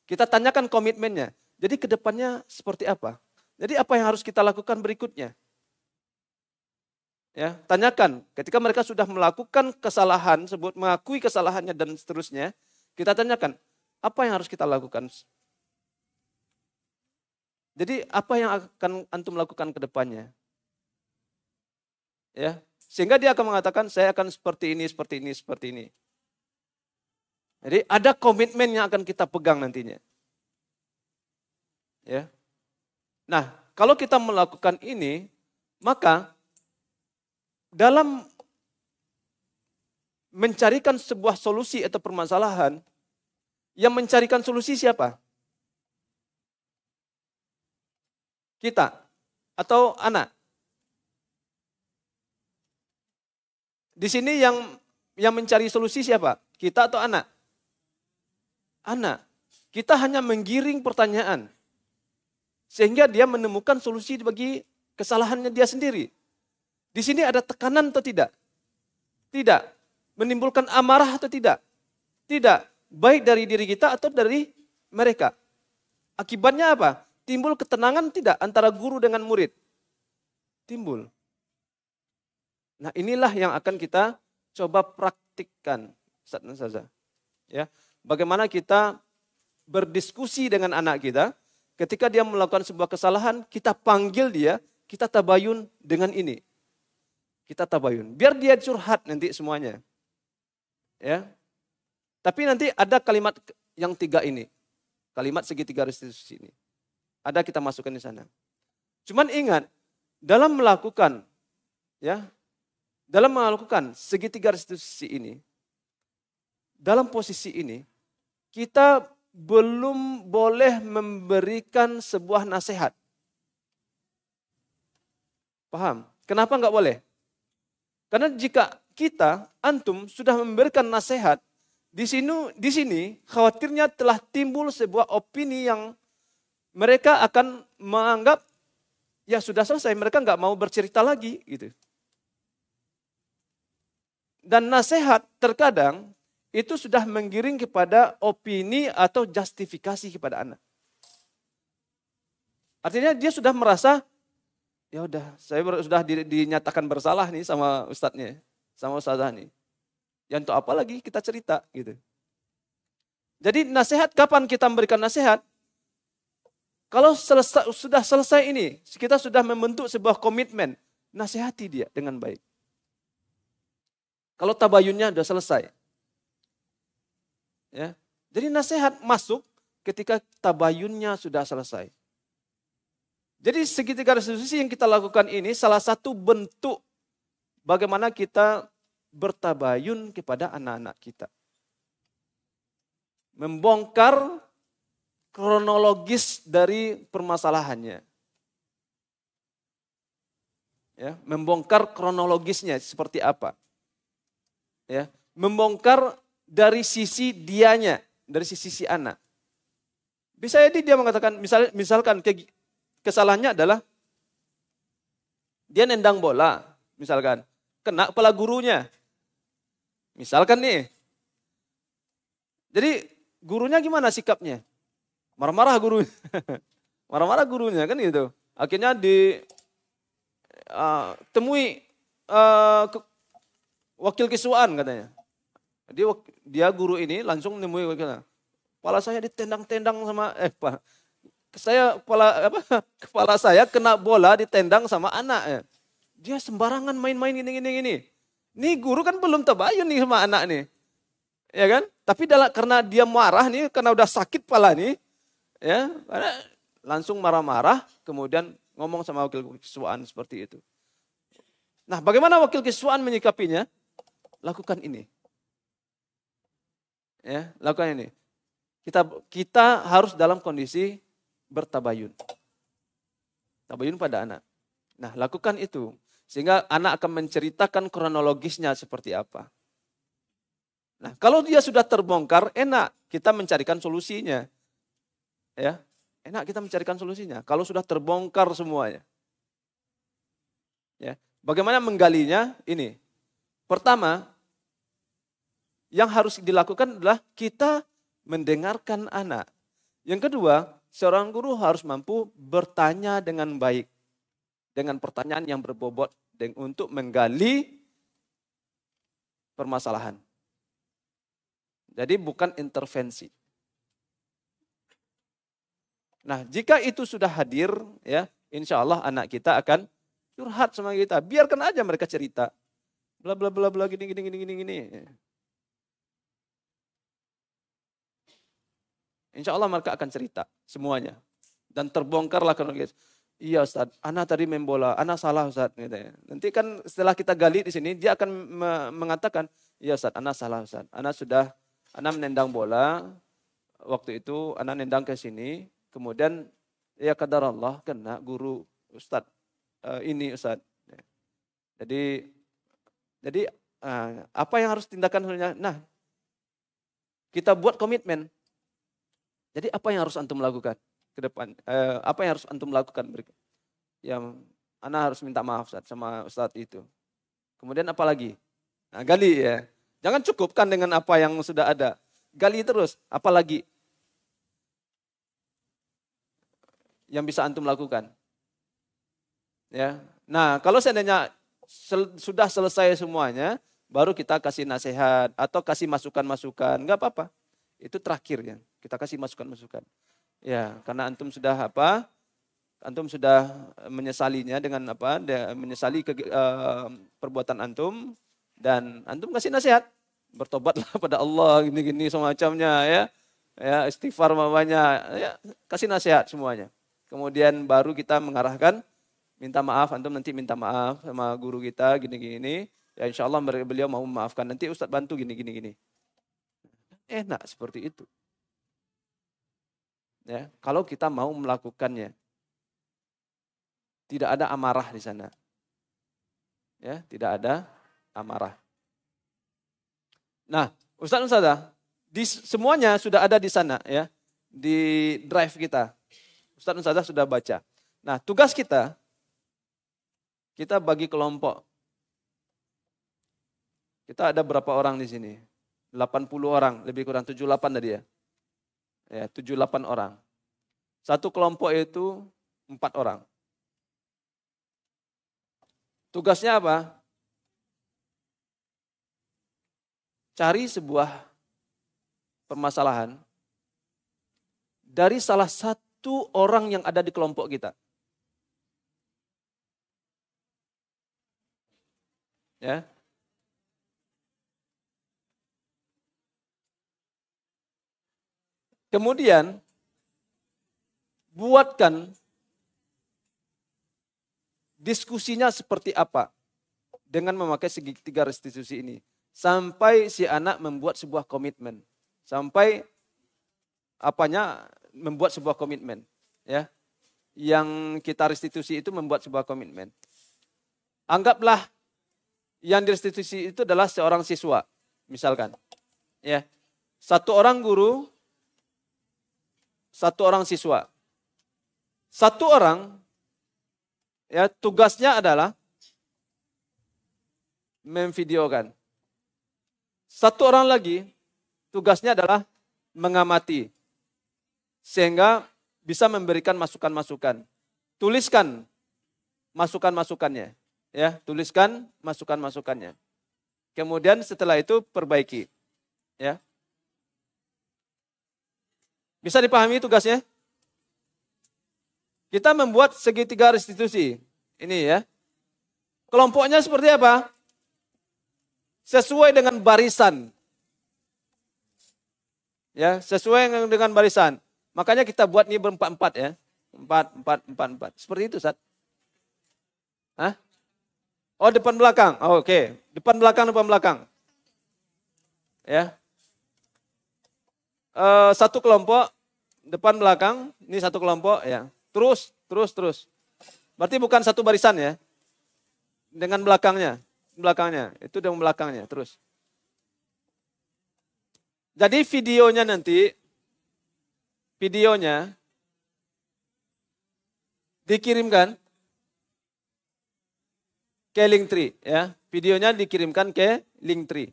kita tanyakan komitmennya. Jadi ke depannya seperti apa? Jadi apa yang harus kita lakukan berikutnya? Ya, tanyakan. Ketika mereka sudah melakukan kesalahan, sebut mengakui kesalahannya dan seterusnya, kita tanyakan, apa yang harus kita lakukan jadi apa yang akan antum lakukan ke depannya? Ya, sehingga dia akan mengatakan saya akan seperti ini, seperti ini, seperti ini. Jadi ada komitmen yang akan kita pegang nantinya. Ya. Nah, kalau kita melakukan ini, maka dalam mencarikan sebuah solusi atau permasalahan, yang mencarikan solusi siapa? Kita atau anak? Di sini yang yang mencari solusi siapa? Kita atau anak? Anak. Kita hanya menggiring pertanyaan. Sehingga dia menemukan solusi bagi kesalahannya dia sendiri. Di sini ada tekanan atau tidak? Tidak. Menimbulkan amarah atau tidak? Tidak. Baik dari diri kita atau dari mereka. Akibatnya apa? Timbul ketenangan tidak antara guru dengan murid? Timbul. Nah inilah yang akan kita coba praktikkan. Ustaz Ya, bagaimana kita berdiskusi dengan anak kita. Ketika dia melakukan sebuah kesalahan, kita panggil dia, kita tabayun dengan ini. Kita tabayun. Biar dia curhat nanti semuanya. Ya. Tapi nanti ada kalimat yang tiga ini. Kalimat segitiga restitusi ini ada kita masukkan di sana. Cuman ingat, dalam melakukan ya, dalam melakukan segitiga restitusi ini, dalam posisi ini, kita belum boleh memberikan sebuah nasihat. Paham? Kenapa enggak boleh? Karena jika kita, antum, sudah memberikan nasihat, di sini, di sini khawatirnya telah timbul sebuah opini yang mereka akan menganggap ya sudah selesai, mereka nggak mau bercerita lagi gitu. Dan nasihat terkadang itu sudah menggiring kepada opini atau justifikasi kepada anak. Artinya dia sudah merasa ya udah saya sudah dinyatakan bersalah nih sama ustadznya, sama ustadzah nih. Ya untuk apa lagi kita cerita gitu. Jadi nasihat kapan kita memberikan nasihat? Kalau selesai, sudah selesai ini, kita sudah membentuk sebuah komitmen, nasihati dia dengan baik. Kalau tabayunnya sudah selesai. Ya. Jadi nasihat masuk ketika tabayunnya sudah selesai. Jadi segitiga resolusi yang kita lakukan ini salah satu bentuk bagaimana kita bertabayun kepada anak-anak kita. Membongkar kronologis dari permasalahannya. Ya, membongkar kronologisnya seperti apa. Ya, membongkar dari sisi dianya, dari sisi si anak. Bisa jadi dia mengatakan, misal, misalkan ke, kesalahannya adalah dia nendang bola, misalkan. Kena kepala gurunya. Misalkan nih. Jadi gurunya gimana sikapnya? Marah-marah gurunya. *laughs* Marah-marah gurunya kan gitu. Akhirnya di uh, temui uh, ke, wakil kisuan katanya. Dia, dia guru ini langsung nemui wakilnya. Kepala saya ditendang-tendang sama eh pak saya kepala apa *laughs* kepala saya kena bola ditendang sama anak. Ya. Dia sembarangan main-main ini gini ini, ini guru kan belum tabayun nih sama anak nih. Ya kan? Tapi dalam, karena dia marah nih, karena udah sakit pala nih, ya karena langsung marah-marah kemudian ngomong sama wakil kiswaan seperti itu. Nah, bagaimana wakil kiswaan menyikapinya? Lakukan ini. Ya, lakukan ini. Kita kita harus dalam kondisi bertabayun. Tabayun pada anak. Nah, lakukan itu sehingga anak akan menceritakan kronologisnya seperti apa. Nah, kalau dia sudah terbongkar, enak kita mencarikan solusinya ya enak kita mencarikan solusinya kalau sudah terbongkar semuanya. Ya, bagaimana menggalinya? Ini. Pertama, yang harus dilakukan adalah kita mendengarkan anak. Yang kedua, seorang guru harus mampu bertanya dengan baik. Dengan pertanyaan yang berbobot untuk menggali permasalahan. Jadi bukan intervensi. Nah, jika itu sudah hadir, ya, insya Allah anak kita akan curhat sama kita. Biarkan aja mereka cerita. Bla bla bla bla gini gini gini gini gini. Insya Allah mereka akan cerita semuanya. Dan terbongkarlah kalau gitu. Iya Ustaz, anak tadi main bola, anak salah Ustaz. Gitu ya. Nanti kan setelah kita gali di sini, dia akan mengatakan, iya Ustaz, anak salah Ustaz. Anak sudah, anak menendang bola, waktu itu anak nendang ke sini, Kemudian ya kadar Allah kena guru ustad uh, ini ustadz. Jadi jadi uh, apa yang harus tindakan sebenarnya? Nah, kita buat komitmen. Jadi apa yang harus antum lakukan ke depan? Uh, apa yang harus antum lakukan berikut? Yang anak harus minta maaf Ustaz, sama ustad itu. Kemudian apa lagi? Nah, gali ya. Jangan cukupkan dengan apa yang sudah ada. Gali terus. Apalagi yang bisa antum lakukan. Ya. Nah, kalau seandainya sel sudah selesai semuanya, baru kita kasih nasihat atau kasih masukan-masukan, nggak apa-apa. Itu terakhir ya, kita kasih masukan-masukan. Ya, karena antum sudah apa? Antum sudah menyesalinya dengan apa? Menyesali ke, uh, perbuatan antum dan antum kasih nasihat. Bertobatlah pada Allah gini-gini semacamnya ya. Ya, istighfar mamanya, ya kasih nasihat semuanya kemudian baru kita mengarahkan minta maaf antum nanti minta maaf sama guru kita gini-gini ya insya Allah beliau mau memaafkan nanti Ustadz bantu gini-gini gini enak seperti itu ya kalau kita mau melakukannya tidak ada amarah di sana ya tidak ada amarah nah Ustadz Ustadzah di semuanya sudah ada di sana ya di drive kita Ustaz Ustazah sudah baca. Nah tugas kita, kita bagi kelompok. Kita ada berapa orang di sini? 80 orang, lebih kurang 78 tadi ya. Ya, 78 orang. Satu kelompok itu empat orang. Tugasnya apa? Cari sebuah permasalahan dari salah satu satu orang yang ada di kelompok kita. Ya. Kemudian buatkan diskusinya seperti apa dengan memakai segitiga restitusi ini sampai si anak membuat sebuah komitmen sampai apanya membuat sebuah komitmen ya yang kita restitusi itu membuat sebuah komitmen anggaplah yang direstitusi itu adalah seorang siswa misalkan ya satu orang guru satu orang siswa satu orang ya tugasnya adalah memvideokan satu orang lagi tugasnya adalah mengamati sehingga bisa memberikan masukan-masukan. Tuliskan masukan-masukannya, ya, tuliskan masukan-masukannya. Kemudian setelah itu perbaiki, ya. Bisa dipahami tugasnya? Kita membuat segitiga restitusi. Ini ya. Kelompoknya seperti apa? Sesuai dengan barisan. Ya, sesuai dengan barisan. Makanya kita buat ini berempat-empat ya. Empat, empat, empat, empat. Seperti itu, saat. Hah? Oh, depan belakang. Oh, Oke. Okay. Depan belakang, depan belakang. Ya. Uh, satu kelompok, depan belakang. Ini satu kelompok ya. Terus, terus, terus. Berarti bukan satu barisan ya. Dengan belakangnya. Belakangnya. Itu dengan belakangnya. Terus. Jadi videonya nanti videonya dikirimkan ke link tree ya. Videonya dikirimkan ke link tree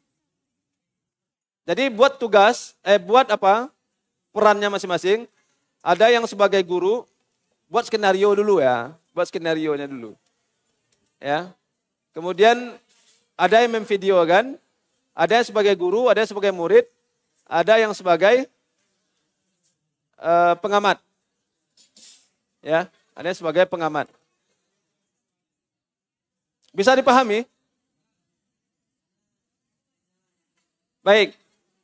Jadi buat tugas, eh buat apa? Perannya masing-masing. Ada yang sebagai guru buat skenario dulu ya, buat skenario nya dulu. Ya. Kemudian ada yang memvideo kan, ada yang sebagai guru, ada yang sebagai murid, ada yang sebagai Eh, pengamat. Ya, ada sebagai pengamat. Bisa dipahami? Baik.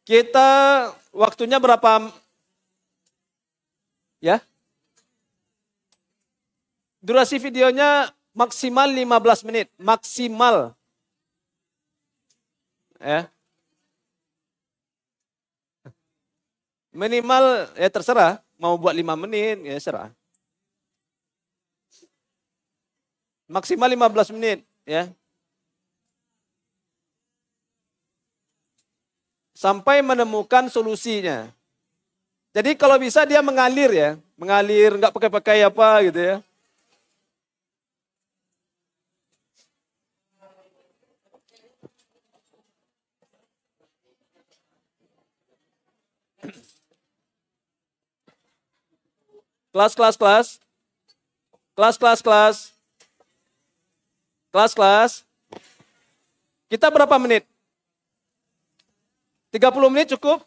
Kita waktunya berapa ya? Durasi videonya maksimal 15 menit, maksimal. Ya. Minimal ya terserah, mau buat lima menit ya serah. Maksimal lima belas menit ya. Sampai menemukan solusinya. Jadi kalau bisa dia mengalir ya, mengalir nggak pakai-pakai apa gitu ya. Kelas, kelas, kelas. Kelas, kelas, kelas. Kelas, kelas. Kita berapa menit? 30 menit cukup?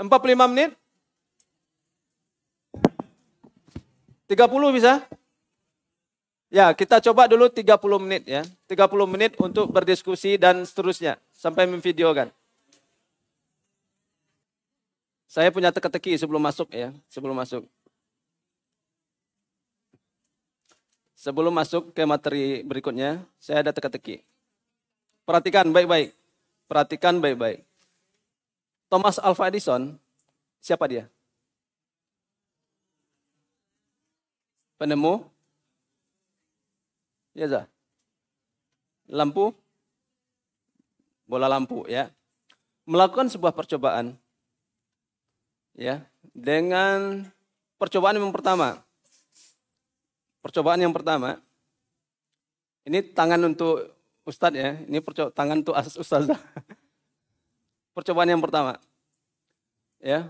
45 menit? 30 bisa? Ya, kita coba dulu 30 menit ya. 30 menit untuk berdiskusi dan seterusnya sampai memvideokan. Saya punya teka-teki sebelum masuk ya, sebelum masuk. Sebelum masuk ke materi berikutnya, saya ada teka-teki. Perhatikan baik-baik. Perhatikan baik-baik. Thomas Alva Edison, siapa dia? Penemu? Ya, Zah. Lampu? Bola lampu, ya. Melakukan sebuah percobaan Ya, dengan percobaan yang pertama. Percobaan yang pertama. Ini tangan untuk Ustadz ya, ini percobaan tangan untuk asas Ustazah. *laughs* Percobaan yang pertama. Ya,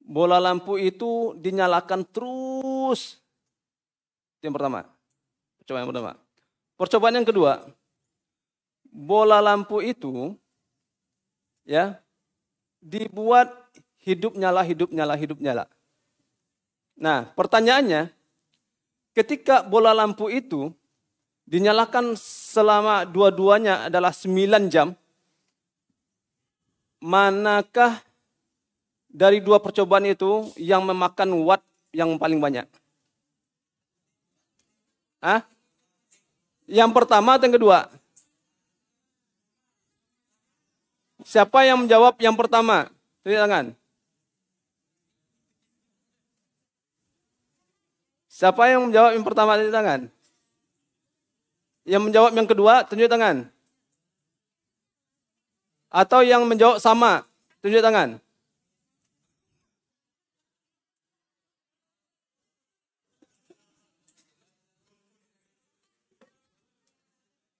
bola lampu itu dinyalakan terus. Itu yang pertama. Percobaan yang pertama. Percobaan yang kedua. Bola lampu itu ya dibuat hidup nyala, hidup nyala, hidup nyala. Nah, pertanyaannya, ketika bola lampu itu dinyalakan selama dua-duanya adalah 9 jam, manakah dari dua percobaan itu yang memakan watt yang paling banyak? Hah? Yang pertama atau yang kedua? Siapa yang menjawab yang pertama? Tidak tangan. Siapa yang menjawab yang pertama tunjuk tangan? Yang menjawab yang kedua tunjuk tangan. Atau yang menjawab sama tunjuk tangan.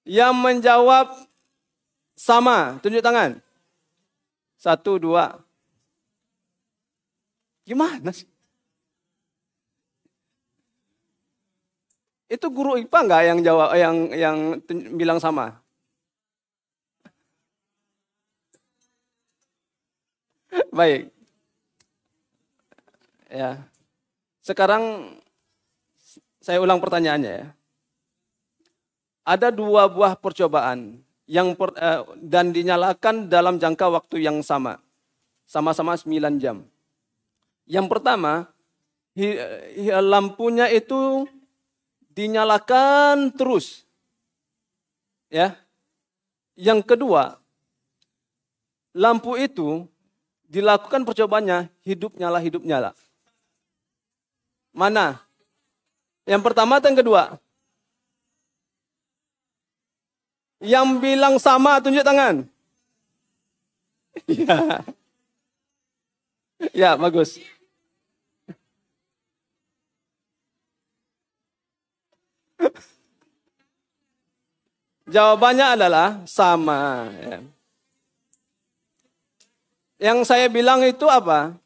Yang menjawab sama, tunjuk tangan. Satu, dua. Gimana sih? Itu guru IPA nggak yang jawab yang yang bilang sama? *laughs* Baik. Ya. Sekarang saya ulang pertanyaannya ya. Ada dua buah percobaan yang per, eh, dan dinyalakan dalam jangka waktu yang sama. Sama-sama 9 jam. Yang pertama, hi, eh, hi, lampunya itu dinyalakan terus. Ya. Yang kedua, lampu itu dilakukan percobaannya hidup nyala hidup nyala. Mana? Yang pertama atau yang kedua? Yang bilang sama tunjuk tangan. Iya. *laughs* ya, bagus. Jawabannya adalah sama. Ya. Yang saya bilang itu apa?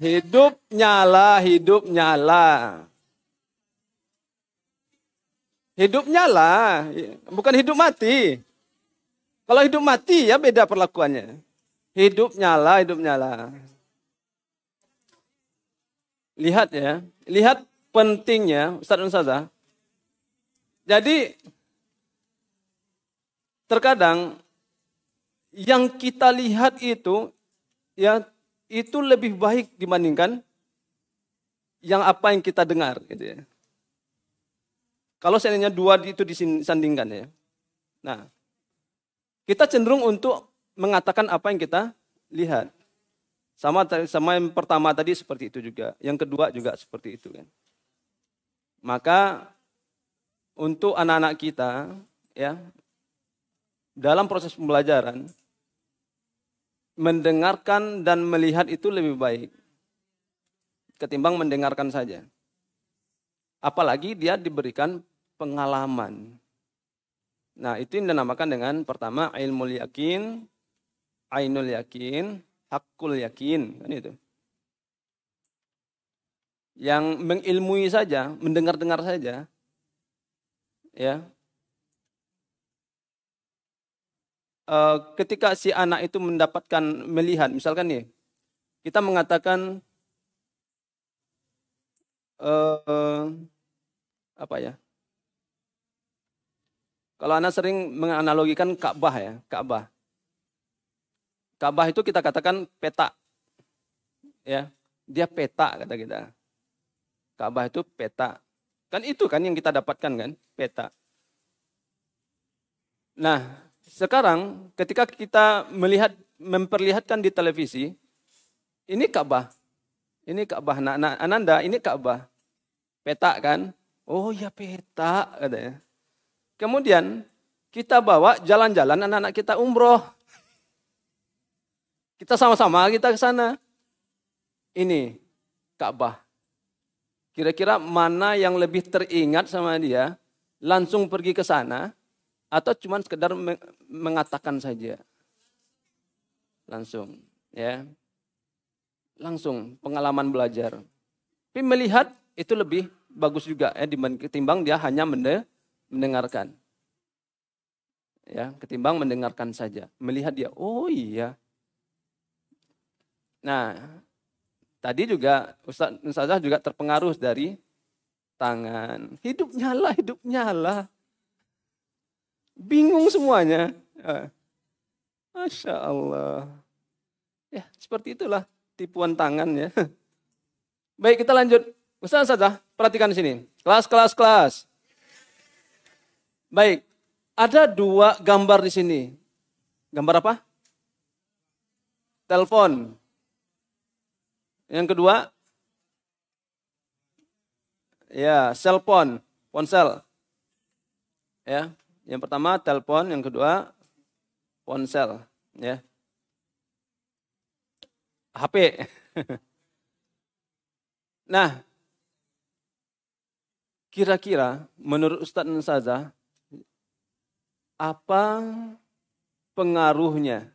Hidup nyala, hidup nyala. Hidup nyala, bukan hidup mati. Kalau hidup mati ya beda perlakuannya. Hidup nyala, hidup nyala. Lihat ya, lihat pentingnya Ustaz Ustazah. Jadi terkadang yang kita lihat itu ya itu lebih baik dibandingkan yang apa yang kita dengar gitu ya. Kalau seandainya dua itu disandingkan ya. Nah, kita cenderung untuk mengatakan apa yang kita lihat. Sama sama yang pertama tadi seperti itu juga, yang kedua juga seperti itu kan. Maka untuk anak-anak kita ya, dalam proses pembelajaran mendengarkan dan melihat itu lebih baik ketimbang mendengarkan saja. Apalagi dia diberikan pengalaman. Nah, itu yang dinamakan dengan pertama ilmu yakin, ainul yakin, hakul yakin, kan itu. Yang mengilmui saja, mendengar-dengar saja, ya, Eh, ketika si anak itu mendapatkan melihat, misalkan nih, kita mengatakan uh, apa ya? Kalau anak sering menganalogikan Ka'bah ya, Ka'bah. Ka'bah itu kita katakan peta. Ya, dia peta kata kita. Ka'bah itu peta. Kan itu kan yang kita dapatkan kan, peta. Nah, sekarang ketika kita melihat memperlihatkan di televisi, ini Ka'bah. Ini Ka'bah. Nah, nah, Ananda, ini Ka'bah. Peta kan? Oh ya peta katanya. Kemudian kita bawa jalan-jalan anak-anak kita umroh. Kita sama-sama kita ke sana. Ini Ka'bah. Kira-kira mana yang lebih teringat sama dia, langsung pergi ke sana atau cuma sekedar mengatakan saja langsung ya langsung pengalaman belajar tapi melihat itu lebih bagus juga ya ketimbang dia hanya mendengarkan ya ketimbang mendengarkan saja melihat dia oh iya nah tadi juga Ustaz, Ustazah juga terpengaruh dari tangan hidup nyala hidup nyala Bingung semuanya. Ya. Masya Allah. Ya, seperti itulah tipuan tangan ya. *laughs* Baik, kita lanjut. Ustaz saja, perhatikan di sini. Kelas, kelas, kelas. Baik, ada dua gambar di sini. Gambar apa? Telepon. Yang kedua, ya, cellphone, ponsel. Ya. Yang pertama telepon, yang kedua ponsel, ya. HP. *laughs* nah, kira-kira menurut Ustaz Nusaza, apa pengaruhnya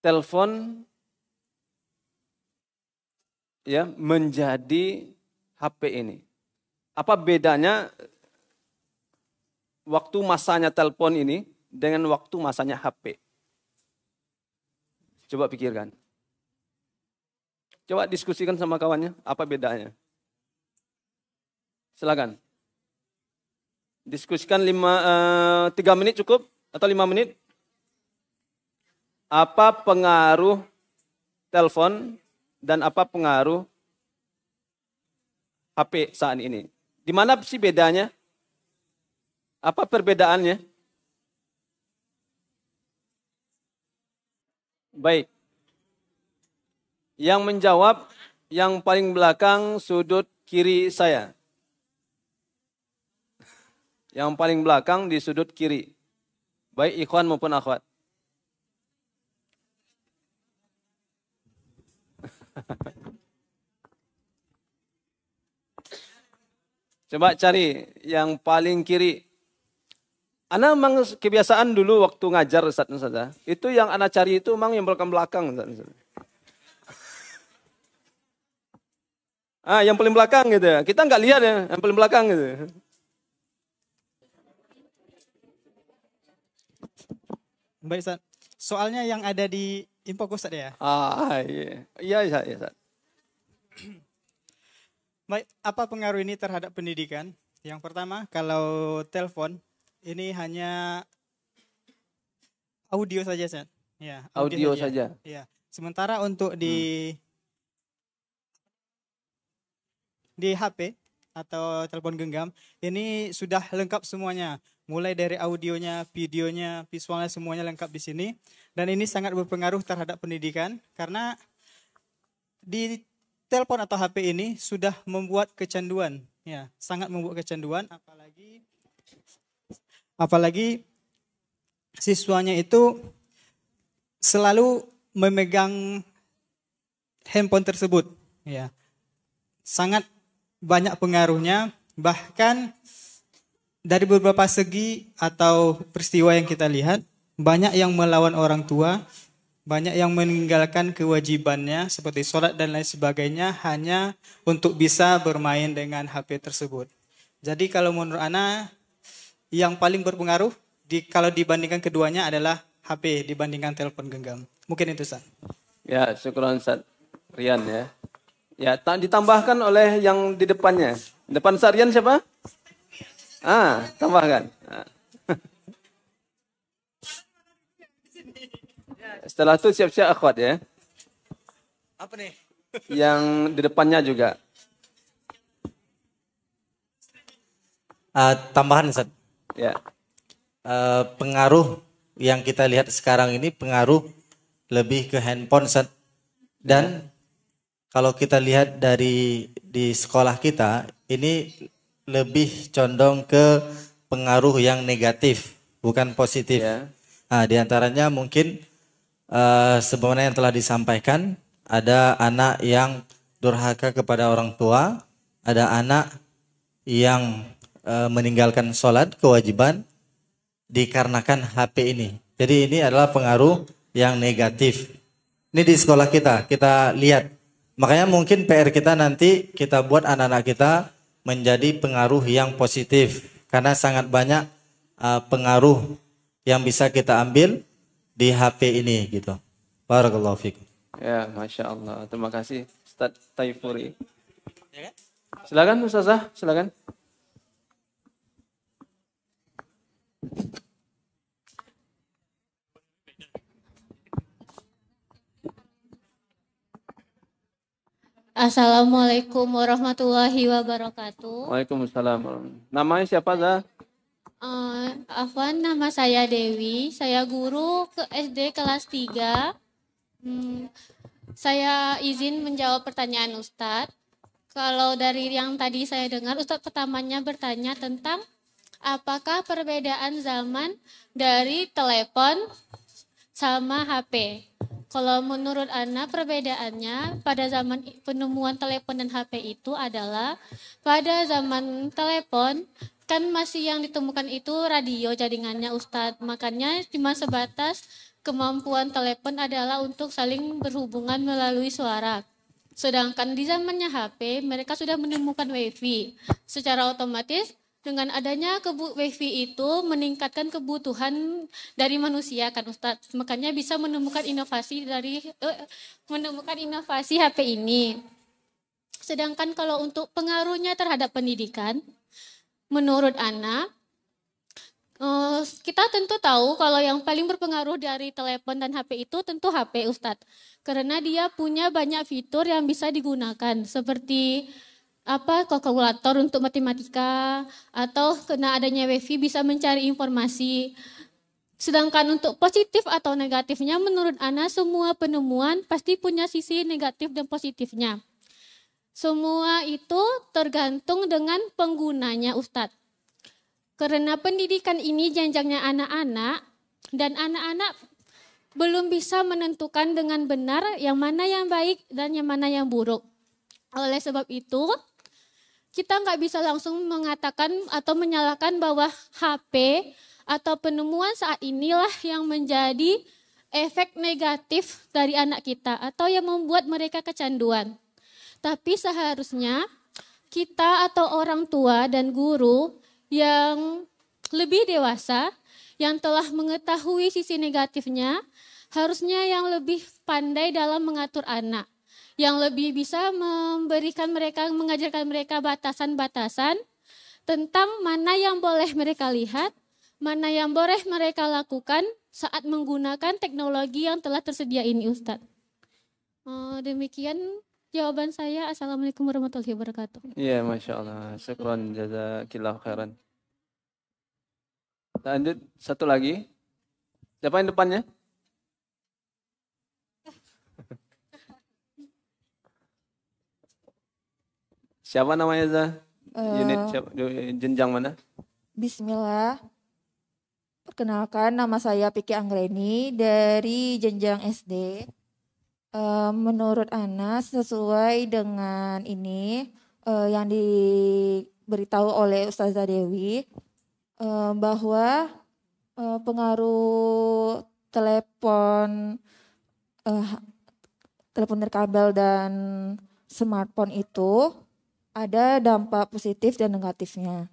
telepon ya menjadi HP ini? Apa bedanya waktu masanya telepon ini dengan waktu masanya HP. Coba pikirkan. Coba diskusikan sama kawannya, apa bedanya? Silakan. Diskusikan lima, uh, tiga menit cukup atau lima menit. Apa pengaruh telepon dan apa pengaruh HP saat ini? Di mana sih bedanya? Apa perbedaannya? Baik. Yang menjawab yang paling belakang sudut kiri saya. Yang paling belakang di sudut kiri. Baik ikhwan maupun akhwat. *laughs* Coba cari yang paling kiri. Anak memang kebiasaan dulu waktu ngajar Ustaz Nusada, ya. Itu yang anak cari itu memang yang belakang belakang Ustaz. Ah, yang paling belakang gitu ya. Kita nggak lihat ya, yang paling belakang gitu. Ya. Baik, Ustaz. Soalnya yang ada di info Ustaz ya? Ah, iya. Iya, Ustaz. Iya, iya, Ustaz. Baik, apa pengaruh ini terhadap pendidikan? Yang pertama, kalau telepon ini hanya audio saja, Sen. Ya, audio, audio saja. Ya. Sementara untuk di hmm. di HP atau telepon genggam, ini sudah lengkap semuanya. Mulai dari audionya, videonya, visualnya semuanya lengkap di sini. Dan ini sangat berpengaruh terhadap pendidikan karena di telepon atau HP ini sudah membuat kecanduan, ya, sangat membuat kecanduan apalagi Apalagi siswanya itu selalu memegang handphone tersebut, ya. Sangat banyak pengaruhnya, bahkan dari beberapa segi atau peristiwa yang kita lihat, banyak yang melawan orang tua, banyak yang meninggalkan kewajibannya seperti sholat dan lain sebagainya hanya untuk bisa bermain dengan HP tersebut. Jadi kalau menurut Ana, yang paling berpengaruh di, kalau dibandingkan keduanya adalah HP dibandingkan telepon genggam. Mungkin itu, San. Ya, syukur Ustaz Rian ya. Ya, ditambahkan oleh yang di depannya. Depan Rian siapa? Ah, tambahkan. Ah. *laughs* Setelah itu siap-siap akhwat ya. Apa nih? *laughs* Yang di depannya juga. Uh, tambahan Ustaz ya uh, pengaruh yang kita lihat sekarang ini pengaruh lebih ke handphone dan kalau kita lihat dari di sekolah kita ini lebih condong ke pengaruh yang negatif bukan positif. Ya. Nah, diantaranya mungkin uh, eh, sebenarnya yang telah disampaikan ada anak yang durhaka kepada orang tua, ada anak yang Eh, meninggalkan sholat kewajiban dikarenakan HP ini. Jadi ini adalah pengaruh yang negatif. Ini di sekolah kita, kita lihat. Makanya mungkin PR kita nanti kita buat anak-anak kita menjadi pengaruh yang positif. Karena sangat banyak uh, pengaruh yang bisa kita ambil di HP ini gitu. Barakallahu fikum. Ya, Masya Allah. Terima kasih Ustaz Taifuri. Ya kan? Silakan Ustazah, silakan. Assalamualaikum warahmatullahi wabarakatuh. Waalaikumsalam. Namanya siapa, Zah? Uh, Afwan, nama saya Dewi. Saya guru ke SD kelas 3. Hmm, saya izin menjawab pertanyaan Ustadz. Kalau dari yang tadi saya dengar, Ustadz pertamanya bertanya tentang apakah perbedaan zaman dari telepon sama HP? Kalau menurut Ana perbedaannya pada zaman penemuan telepon dan HP itu adalah pada zaman telepon kan masih yang ditemukan itu radio jaringannya Ustadz makanya cuma sebatas kemampuan telepon adalah untuk saling berhubungan melalui suara. Sedangkan di zamannya HP mereka sudah menemukan WiFi. Secara otomatis dengan adanya WiFi itu meningkatkan kebutuhan dari manusia kan Ustadz. Makanya bisa menemukan inovasi dari uh, menemukan inovasi HP ini. Sedangkan kalau untuk pengaruhnya terhadap pendidikan, menurut Ana, eh, kita tentu tahu kalau yang paling berpengaruh dari telepon dan HP itu tentu HP Ustadz. Karena dia punya banyak fitur yang bisa digunakan seperti apa kalkulator untuk matematika atau kena adanya wifi bisa mencari informasi. Sedangkan untuk positif atau negatifnya menurut Ana semua penemuan pasti punya sisi negatif dan positifnya. Semua itu tergantung dengan penggunanya Ustadz. Karena pendidikan ini jenjangnya anak-anak dan anak-anak belum bisa menentukan dengan benar yang mana yang baik dan yang mana yang buruk. Oleh sebab itu, kita nggak bisa langsung mengatakan atau menyalahkan bahwa HP atau penemuan saat inilah yang menjadi efek negatif dari anak kita atau yang membuat mereka kecanduan. Tapi seharusnya kita atau orang tua dan guru yang lebih dewasa yang telah mengetahui sisi negatifnya harusnya yang lebih pandai dalam mengatur anak yang lebih bisa memberikan mereka, mengajarkan mereka batasan-batasan tentang mana yang boleh mereka lihat, mana yang boleh mereka lakukan saat menggunakan teknologi yang telah tersedia ini Ustadz. Eh, demikian jawaban saya. Assalamualaikum warahmatullahi wabarakatuh. Iya, Masya Allah. Syukran jazakillah khairan. Lanjut, satu lagi. Siapa yang depannya? Siapa namanya Za? Uh, eh, Unit siapa, eh, jenjang mana? Bismillah. Perkenalkan nama saya Piki Anggreni dari jenjang SD. Eh, menurut Ana sesuai dengan ini yang diberitahu oleh Ustazah Dewi bahwa pengaruh telepon uh, telepon kabel dan smartphone itu ada dampak positif dan negatifnya.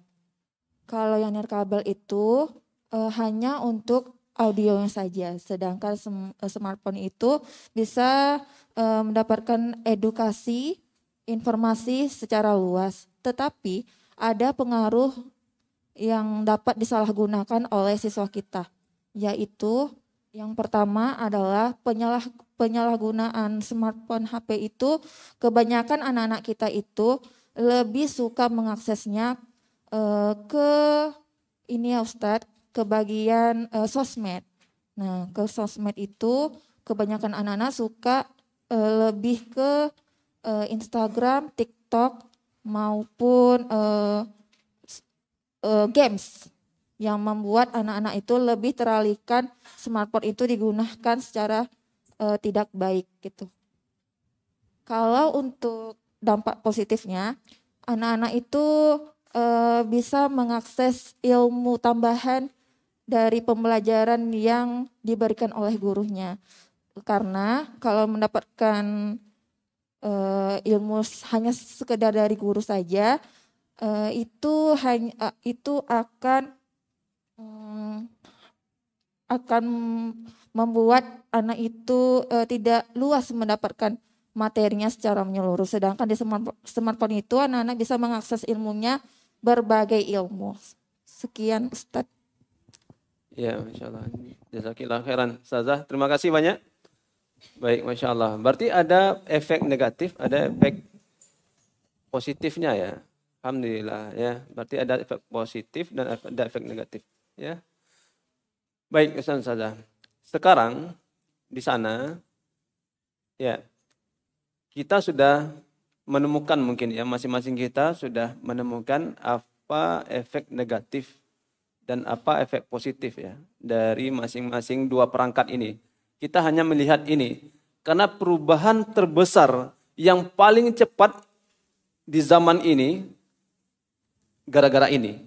Kalau yang nirkabel itu e, hanya untuk audionya saja, sedangkan sem eh, smartphone itu bisa e, mendapatkan edukasi, informasi secara luas. Tetapi ada pengaruh yang dapat disalahgunakan oleh siswa kita, yaitu yang pertama adalah penyalah penyalahgunaan smartphone HP itu kebanyakan anak-anak kita itu lebih suka mengaksesnya uh, ke ini ya Ustadz, ke bagian uh, sosmed. Nah, ke sosmed itu kebanyakan anak-anak suka uh, lebih ke uh, Instagram, TikTok maupun uh, uh, games yang membuat anak-anak itu lebih teralihkan smartphone itu digunakan secara uh, tidak baik gitu. Kalau untuk dampak positifnya anak-anak itu uh, bisa mengakses ilmu tambahan dari pembelajaran yang diberikan oleh gurunya. Karena kalau mendapatkan uh, ilmu hanya sekedar dari guru saja, uh, itu hanya itu akan mm, akan membuat anak itu uh, tidak luas mendapatkan materinya secara menyeluruh. Sedangkan di smartphone itu anak-anak bisa mengakses ilmunya berbagai ilmu. Sekian Ustadz. Ya, Masya Allah. Jazakillah khairan. Sazah, terima kasih banyak. Baik, Masya Allah. Berarti ada efek negatif, ada efek positifnya ya. Alhamdulillah ya. Berarti ada efek positif dan ada efek negatif ya. Baik, Ustaz Sazah. Sekarang di sana ya kita sudah menemukan mungkin ya masing-masing kita sudah menemukan apa efek negatif dan apa efek positif ya dari masing-masing dua perangkat ini. Kita hanya melihat ini karena perubahan terbesar yang paling cepat di zaman ini gara-gara ini.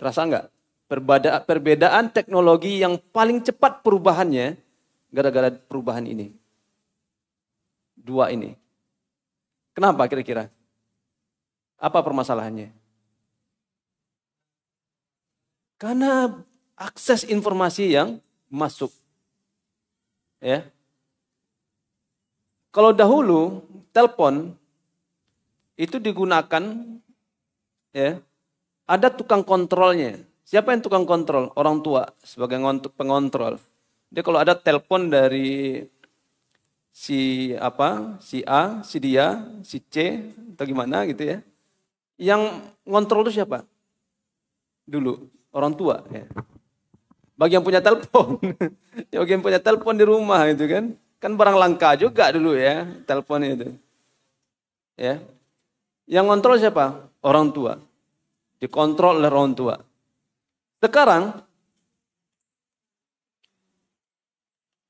Terasa nggak? Perbedaan teknologi yang paling cepat perubahannya gara-gara perubahan ini dua ini. Kenapa kira-kira? Apa permasalahannya? Karena akses informasi yang masuk. Ya. Kalau dahulu telepon itu digunakan ya, ada tukang kontrolnya. Siapa yang tukang kontrol? Orang tua sebagai pengontrol. Dia kalau ada telepon dari si apa, si A, si dia, si C, atau gimana gitu ya. Yang ngontrol itu siapa? Dulu, orang tua. Ya. Bagi yang punya telepon. *laughs* Bagi yang punya telepon di rumah gitu kan. Kan barang langka juga dulu ya, telepon itu. Ya. Yang ngontrol siapa? Orang tua. Dikontrol oleh orang tua. Sekarang,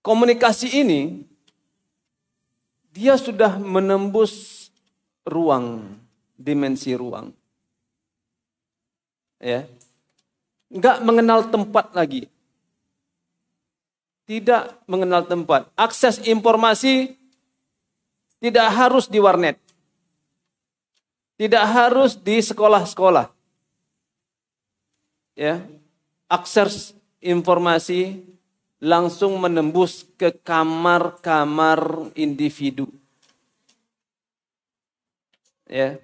komunikasi ini dia sudah menembus ruang, dimensi ruang. Ya. Enggak mengenal tempat lagi. Tidak mengenal tempat. Akses informasi tidak harus di warnet. Tidak harus di sekolah-sekolah. Ya. Akses informasi langsung menembus ke kamar-kamar individu. Ya.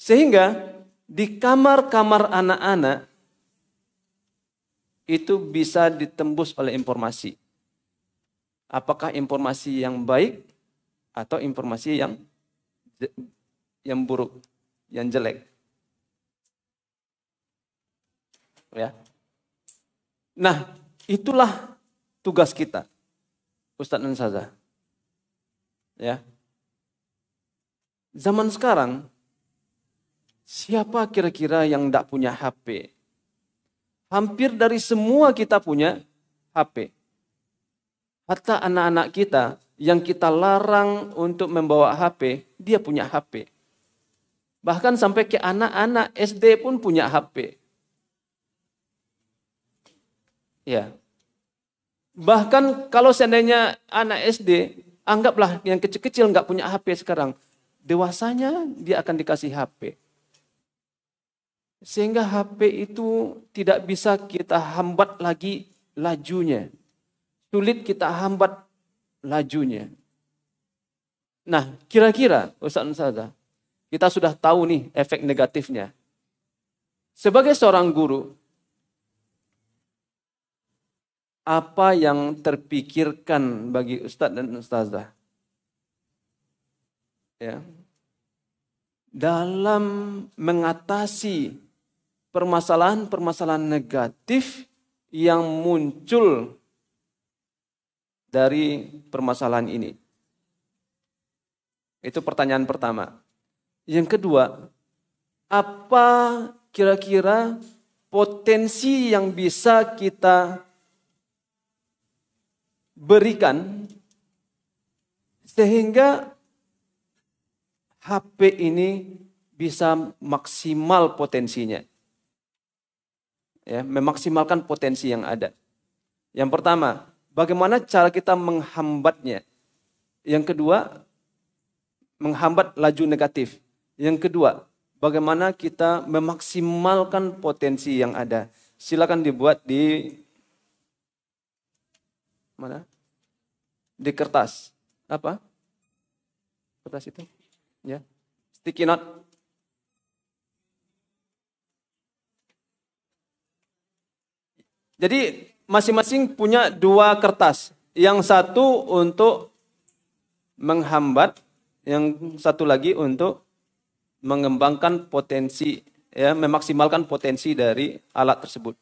Sehingga di kamar-kamar anak-anak itu bisa ditembus oleh informasi. Apakah informasi yang baik atau informasi yang yang buruk, yang jelek. Ya. Nah, itulah tugas kita. Ustaz dan Ya. Zaman sekarang, siapa kira-kira yang tidak punya HP? Hampir dari semua kita punya HP. Hatta anak-anak kita yang kita larang untuk membawa HP, dia punya HP. Bahkan sampai ke anak-anak SD pun punya HP. Ya, Bahkan kalau seandainya anak SD, anggaplah yang kecil-kecil nggak punya HP sekarang. Dewasanya dia akan dikasih HP. Sehingga HP itu tidak bisa kita hambat lagi lajunya. Sulit kita hambat lajunya. Nah, kira-kira Ustaz Nusada, kita sudah tahu nih efek negatifnya. Sebagai seorang guru, apa yang terpikirkan bagi ustadz dan ustazah. Ya. Dalam mengatasi permasalahan-permasalahan negatif yang muncul dari permasalahan ini. Itu pertanyaan pertama. Yang kedua, apa kira-kira potensi yang bisa kita berikan sehingga HP ini bisa maksimal potensinya. Ya, memaksimalkan potensi yang ada. Yang pertama, bagaimana cara kita menghambatnya? Yang kedua, menghambat laju negatif. Yang kedua, bagaimana kita memaksimalkan potensi yang ada? Silakan dibuat di mana? Di kertas. Apa? Kertas itu? Ya. Sticky note. Jadi masing-masing punya dua kertas. Yang satu untuk menghambat, yang satu lagi untuk mengembangkan potensi, ya, memaksimalkan potensi dari alat tersebut.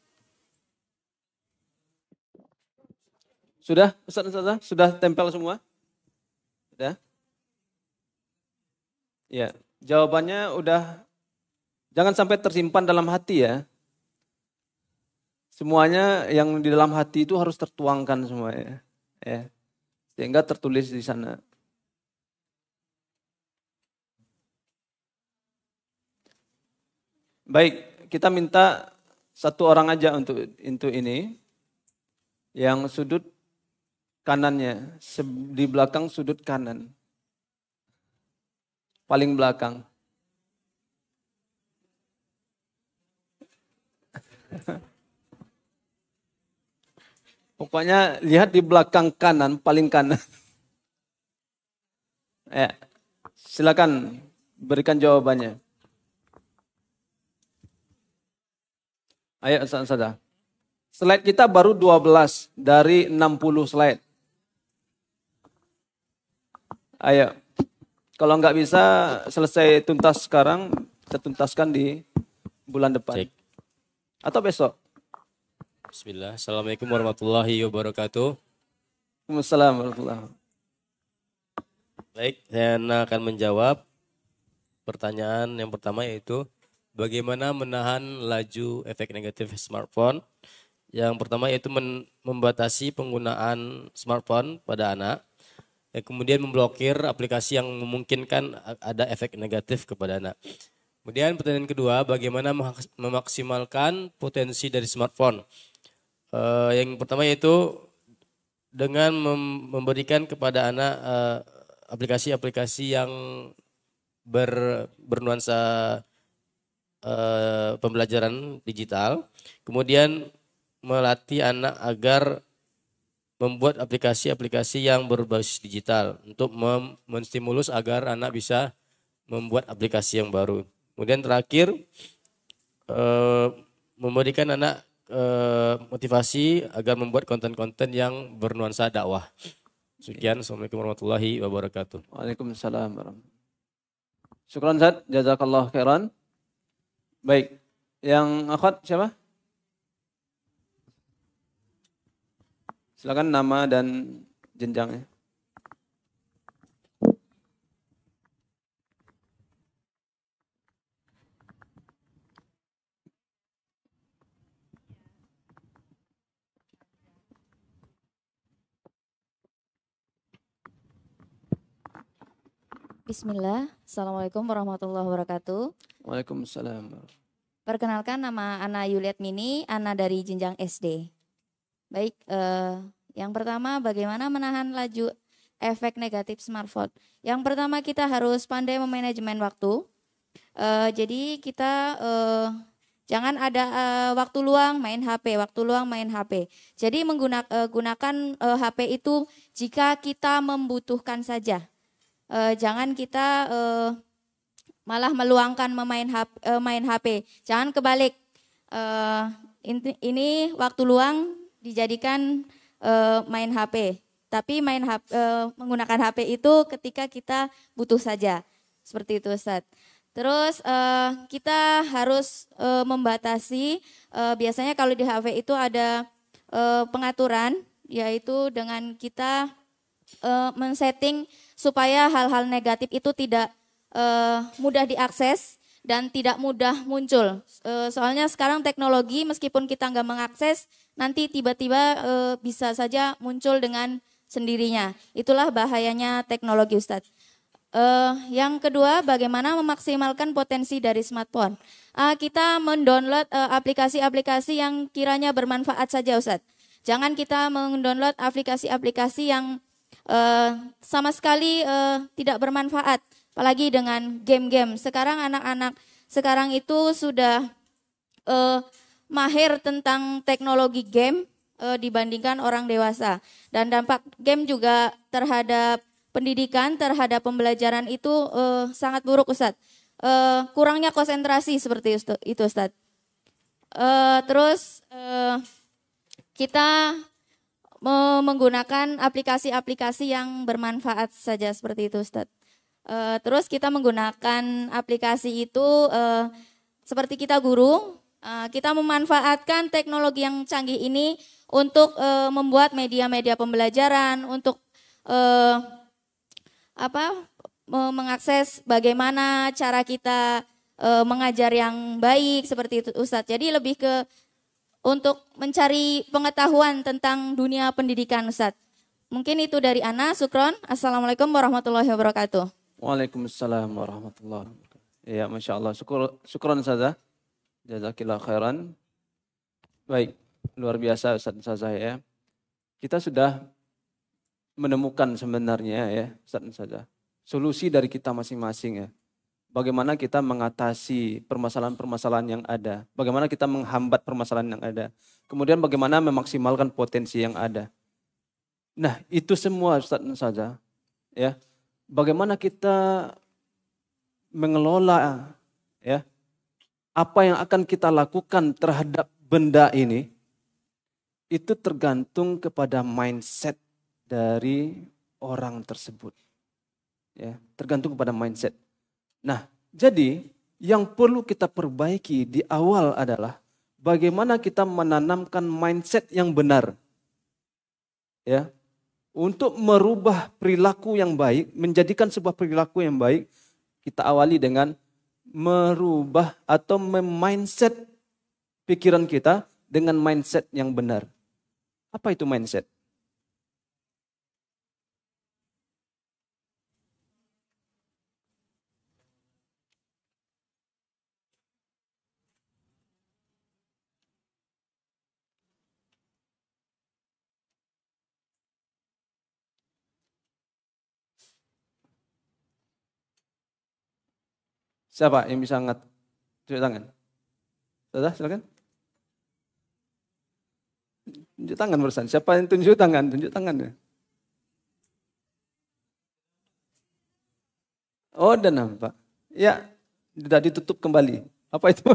Sudah, Ustaz Ustazah? Sudah tempel semua? Sudah? Ya, jawabannya udah jangan sampai tersimpan dalam hati ya. Semuanya yang di dalam hati itu harus tertuangkan semua ya. ya. Sehingga tertulis di sana. Baik, kita minta satu orang aja untuk untuk ini yang sudut kanannya, di belakang sudut kanan. Paling belakang. *laughs* Pokoknya lihat di belakang kanan, paling kanan. *laughs* ya, silakan berikan jawabannya. Ayo, saudara. Slide kita baru 12 dari 60 slide. Ayo. Kalau nggak bisa selesai tuntas sekarang, kita tuntaskan di bulan depan. Cek. Atau besok. Bismillah. Assalamualaikum warahmatullahi wabarakatuh. Waalaikumsalam warahmatullahi Baik, saya akan menjawab pertanyaan yang pertama yaitu bagaimana menahan laju efek negatif smartphone. Yang pertama yaitu membatasi penggunaan smartphone pada anak ya, kemudian memblokir aplikasi yang memungkinkan ada efek negatif kepada anak. Kemudian pertanyaan kedua, bagaimana memaksimalkan potensi dari smartphone? E, yang pertama yaitu dengan memberikan kepada anak eh, aplikasi-aplikasi e, yang ber bernuansa uh, pembelajaran digital. Kemudian melatih anak agar membuat aplikasi-aplikasi yang berbasis digital untuk menstimulus agar anak bisa membuat aplikasi yang baru. Kemudian terakhir eh, memberikan anak eh, motivasi agar membuat konten-konten yang bernuansa dakwah. Sekian, Assalamualaikum warahmatullahi wabarakatuh. Waalaikumsalam warahmatullahi Syukran Zat, jazakallah khairan. Baik, yang akhwat siapa? Silakan nama dan jenjangnya. Bismillah, Assalamualaikum warahmatullahi wabarakatuh. Waalaikumsalam. Perkenalkan nama Ana Yuliat Mini, Ana dari Jenjang SD. Baik, eh, yang pertama bagaimana menahan laju efek negatif smartphone. Yang pertama kita harus pandai memanajemen waktu. Eh, jadi kita eh, jangan ada eh, waktu luang main HP, waktu luang main HP. Jadi menggunakan eh, gunakan HP eh, itu jika kita membutuhkan saja. Eh, jangan kita malah meluangkan memain HP, main HP. Jangan kebalik. ini waktu luang dijadikan uh, main HP. Tapi main HP, uh, eh, menggunakan HP itu ketika kita butuh saja. Seperti itu Ustaz. Terus uh, kita harus uh, membatasi uh, biasanya kalau di HP itu ada uh, pengaturan yaitu dengan kita uh, men-setting supaya hal-hal negatif itu tidak uh, mudah diakses dan tidak mudah muncul. Uh, soalnya sekarang teknologi meskipun kita nggak mengakses nanti tiba-tiba e, bisa saja muncul dengan sendirinya. Itulah bahayanya teknologi Ustadz. Uh, yang kedua, bagaimana memaksimalkan potensi dari smartphone. Uh, kita mendownload aplikasi eh, aplikasi-aplikasi yang kiranya bermanfaat saja, Ustadz. Jangan kita mendownload aplikasi-aplikasi yang uh, sama sekali uh, tidak bermanfaat, apalagi dengan game-game. Sekarang anak-anak sekarang itu sudah uh, mahir tentang teknologi game e, dibandingkan orang dewasa. Dan dampak game juga terhadap pendidikan, terhadap pembelajaran itu e, sangat buruk Ustadz. E, kurangnya konsentrasi seperti itu Ustadz. E, terus e, kita menggunakan aplikasi-aplikasi yang bermanfaat saja seperti itu Ustadz. E, terus kita menggunakan aplikasi itu e, seperti kita guru, Eh, kita memanfaatkan teknologi yang canggih ini untuk uh, membuat media-media pembelajaran, untuk uh, apa mengakses bagaimana cara kita uh, mengajar yang baik seperti itu Ustadz. Jadi lebih ke untuk mencari pengetahuan tentang dunia pendidikan Ustadz. Mungkin itu dari Ana, Sukron. Assalamualaikum warahmatullahi wabarakatuh. Waalaikumsalam warahmatullahi wabarakatuh. Ya, Masya Allah. Syukur, syukron saja. Jazakillah khairan. Baik, luar biasa Ustaz Sazah ya. Kita sudah menemukan sebenarnya ya Ustaz Sazah. Ya, solusi dari kita masing-masing ya. Bagaimana kita mengatasi permasalahan-permasalahan yang ada. Bagaimana kita menghambat permasalahan yang ada. Kemudian bagaimana memaksimalkan potensi yang ada. Nah itu semua Ustaz Sazah ya. ya. Bagaimana kita mengelola ya apa yang akan kita lakukan terhadap benda ini itu tergantung kepada mindset dari orang tersebut. Ya, tergantung kepada mindset. Nah, jadi yang perlu kita perbaiki di awal adalah bagaimana kita menanamkan mindset yang benar. Ya. Untuk merubah perilaku yang baik, menjadikan sebuah perilaku yang baik, kita awali dengan merubah atau memindset pikiran kita dengan mindset yang benar. Apa itu mindset? Siapa yang bisa angkat tunjuk tangan? Sudah, silakan. Tunjuk tangan barusan. Siapa yang tunjuk tangan? Tunjuk tangan ya. Oh, dan nampak. Ya, sudah ditutup kembali. Apa itu? *laughs*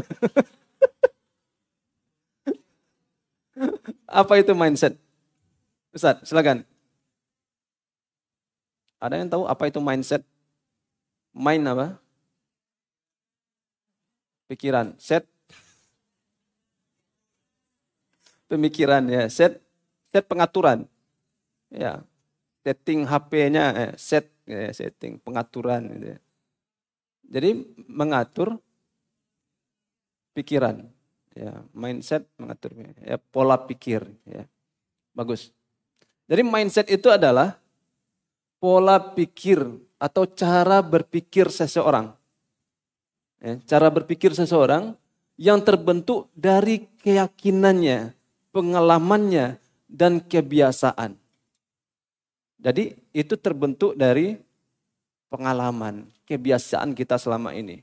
Apa itu mindset? Ustaz, silakan. Ada yang tahu apa itu mindset? Mind apa? pikiran set pemikiran ya set set pengaturan ya setting HP-nya eh, set ya, setting pengaturan gitu ya. jadi mengatur pikiran ya mindset mengatur ya pola pikir ya bagus jadi mindset itu adalah pola pikir atau cara berpikir seseorang Ya, cara berpikir seseorang yang terbentuk dari keyakinannya, pengalamannya, dan kebiasaan. Jadi itu terbentuk dari pengalaman, kebiasaan kita selama ini.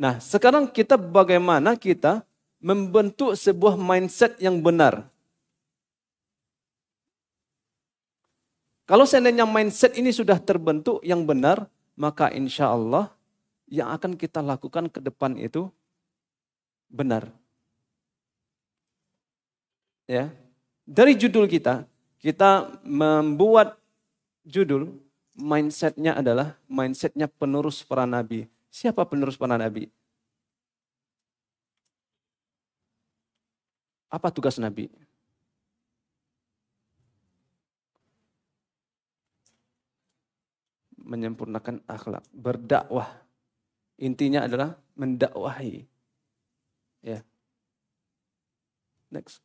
Nah, sekarang kita bagaimana kita membentuk sebuah mindset yang benar. Kalau seandainya mindset ini sudah terbentuk yang benar, maka insya Allah yang akan kita lakukan ke depan itu benar. Ya, dari judul kita, kita membuat judul mindsetnya adalah mindsetnya penerus para nabi. Siapa penerus para nabi? Apa tugas nabi? menyempurnakan akhlak, berdakwah. Intinya adalah mendakwahi. Ya. Next.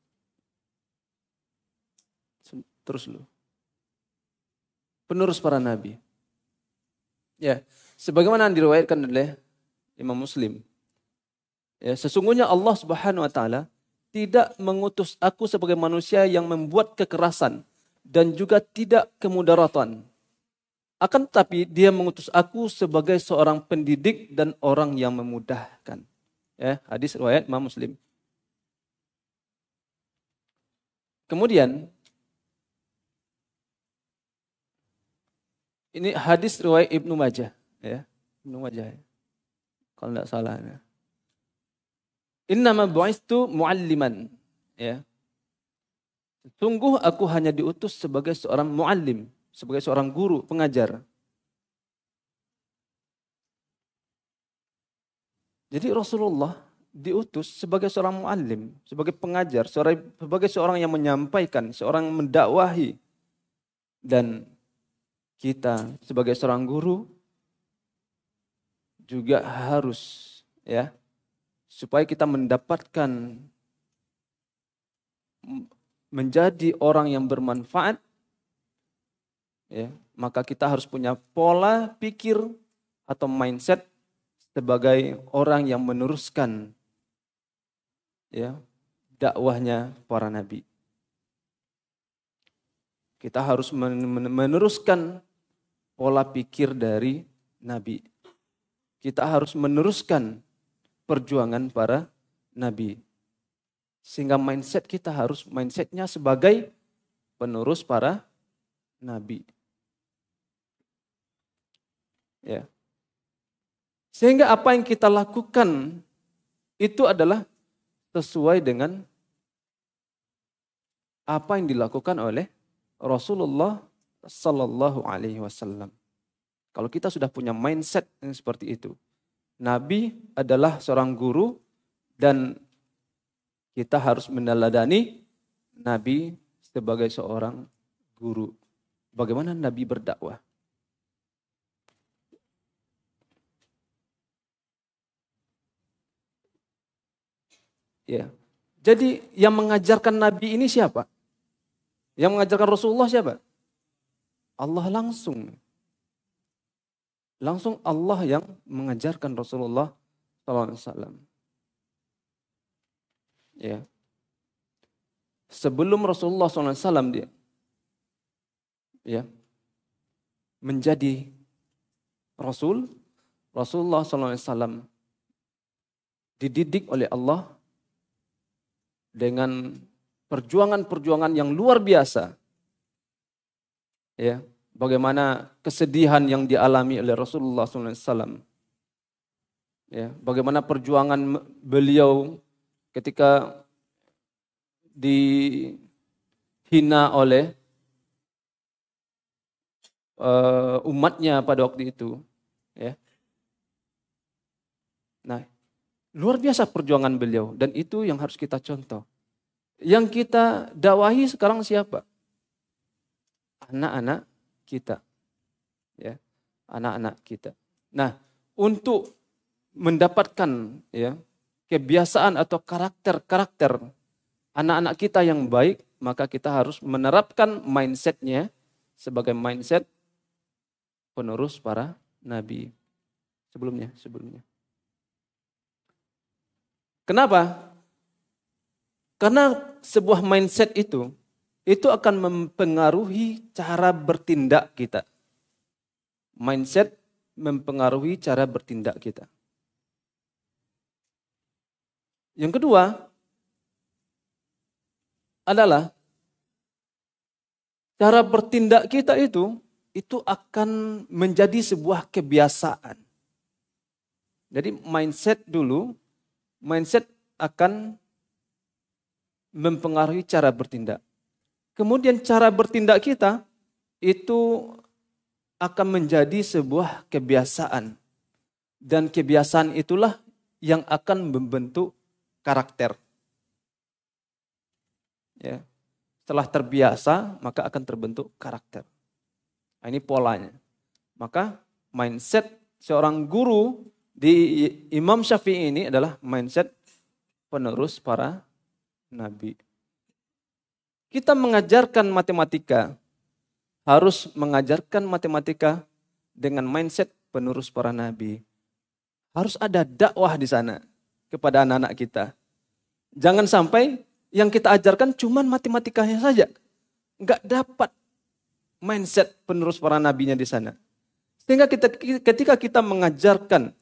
Terus lu. Penerus para nabi. Ya, sebagaimana yang diriwayatkan oleh Imam Muslim. Ya, sesungguhnya Allah Subhanahu wa taala tidak mengutus aku sebagai manusia yang membuat kekerasan dan juga tidak kemudaratan akan tetapi dia mengutus aku sebagai seorang pendidik dan orang yang memudahkan. Ya, hadis riwayat Imam Muslim. Kemudian ini hadis riwayat Ibnu Majah, ya. Ibnu Majah. Kalau tidak salah. Ya. Innama bu'istu mualliman, ya. Sungguh aku hanya diutus sebagai seorang muallim, sebagai seorang guru, pengajar. Jadi Rasulullah diutus sebagai seorang muallim, sebagai pengajar, sebagai seorang yang menyampaikan, seorang mendakwahi. Dan kita sebagai seorang guru juga harus ya supaya kita mendapatkan menjadi orang yang bermanfaat ya, maka kita harus punya pola pikir atau mindset sebagai orang yang meneruskan ya dakwahnya para nabi. Kita harus meneruskan pola pikir dari nabi. Kita harus meneruskan perjuangan para nabi. Sehingga mindset kita harus mindsetnya sebagai penerus para nabi. Ya. Sehingga apa yang kita lakukan itu adalah sesuai dengan apa yang dilakukan oleh Rasulullah Sallallahu Alaihi Wasallam. Kalau kita sudah punya mindset yang seperti itu, Nabi adalah seorang guru dan kita harus meneladani Nabi sebagai seorang guru. Bagaimana Nabi berdakwah? Ya. Jadi yang mengajarkan Nabi ini siapa? Yang mengajarkan Rasulullah siapa? Allah langsung. Langsung Allah yang mengajarkan Rasulullah SAW. Ya. Sebelum Rasulullah SAW dia ya menjadi Rasul, Rasulullah SAW dididik oleh Allah dengan perjuangan-perjuangan yang luar biasa. Ya, bagaimana kesedihan yang dialami oleh Rasulullah SAW. Ya, bagaimana perjuangan beliau ketika dihina oleh eh, umatnya pada waktu itu. Ya. Nah, Luar biasa perjuangan beliau dan itu yang harus kita contoh. Yang kita dakwahi sekarang siapa? Anak-anak kita. Ya, anak-anak kita. Nah, untuk mendapatkan ya kebiasaan atau karakter-karakter anak-anak kita yang baik, maka kita harus menerapkan mindsetnya sebagai mindset penerus para nabi sebelumnya sebelumnya Kenapa? Karena sebuah mindset itu, itu akan mempengaruhi cara bertindak kita. Mindset mempengaruhi cara bertindak kita. Yang kedua adalah cara bertindak kita itu itu akan menjadi sebuah kebiasaan. Jadi mindset dulu mindset akan mempengaruhi cara bertindak. Kemudian cara bertindak kita itu akan menjadi sebuah kebiasaan. Dan kebiasaan itulah yang akan membentuk karakter. Ya. Setelah terbiasa, maka akan terbentuk karakter. Nah, ini polanya. Maka mindset seorang guru di Imam Syafi'i ini adalah mindset penerus para nabi. Kita mengajarkan matematika, harus mengajarkan matematika dengan mindset penerus para nabi. Harus ada dakwah di sana kepada anak-anak kita. Jangan sampai yang kita ajarkan cuma matematikanya saja. Nggak dapat mindset penerus para nabinya di sana. Sehingga kita, ketika kita mengajarkan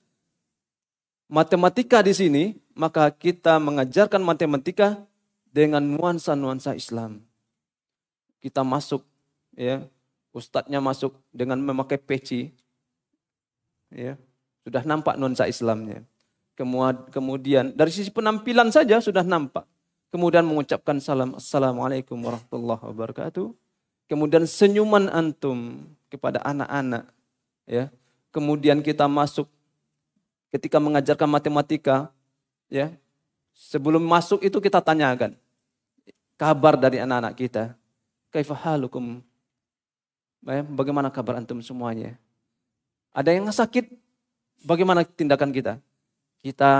matematika di sini, maka kita mengajarkan matematika dengan nuansa-nuansa Islam. Kita masuk, ya, ustadznya masuk dengan memakai peci, ya, sudah nampak nuansa Islamnya. Kemudian dari sisi penampilan saja sudah nampak. Kemudian mengucapkan salam assalamualaikum warahmatullahi wabarakatuh. Kemudian senyuman antum kepada anak-anak, ya. Kemudian kita masuk ketika mengajarkan matematika, ya sebelum masuk itu kita tanyakan kabar dari anak-anak kita. Kaifahalukum? Ya, bagaimana kabar antum semuanya? Ada yang sakit? Bagaimana tindakan kita? Kita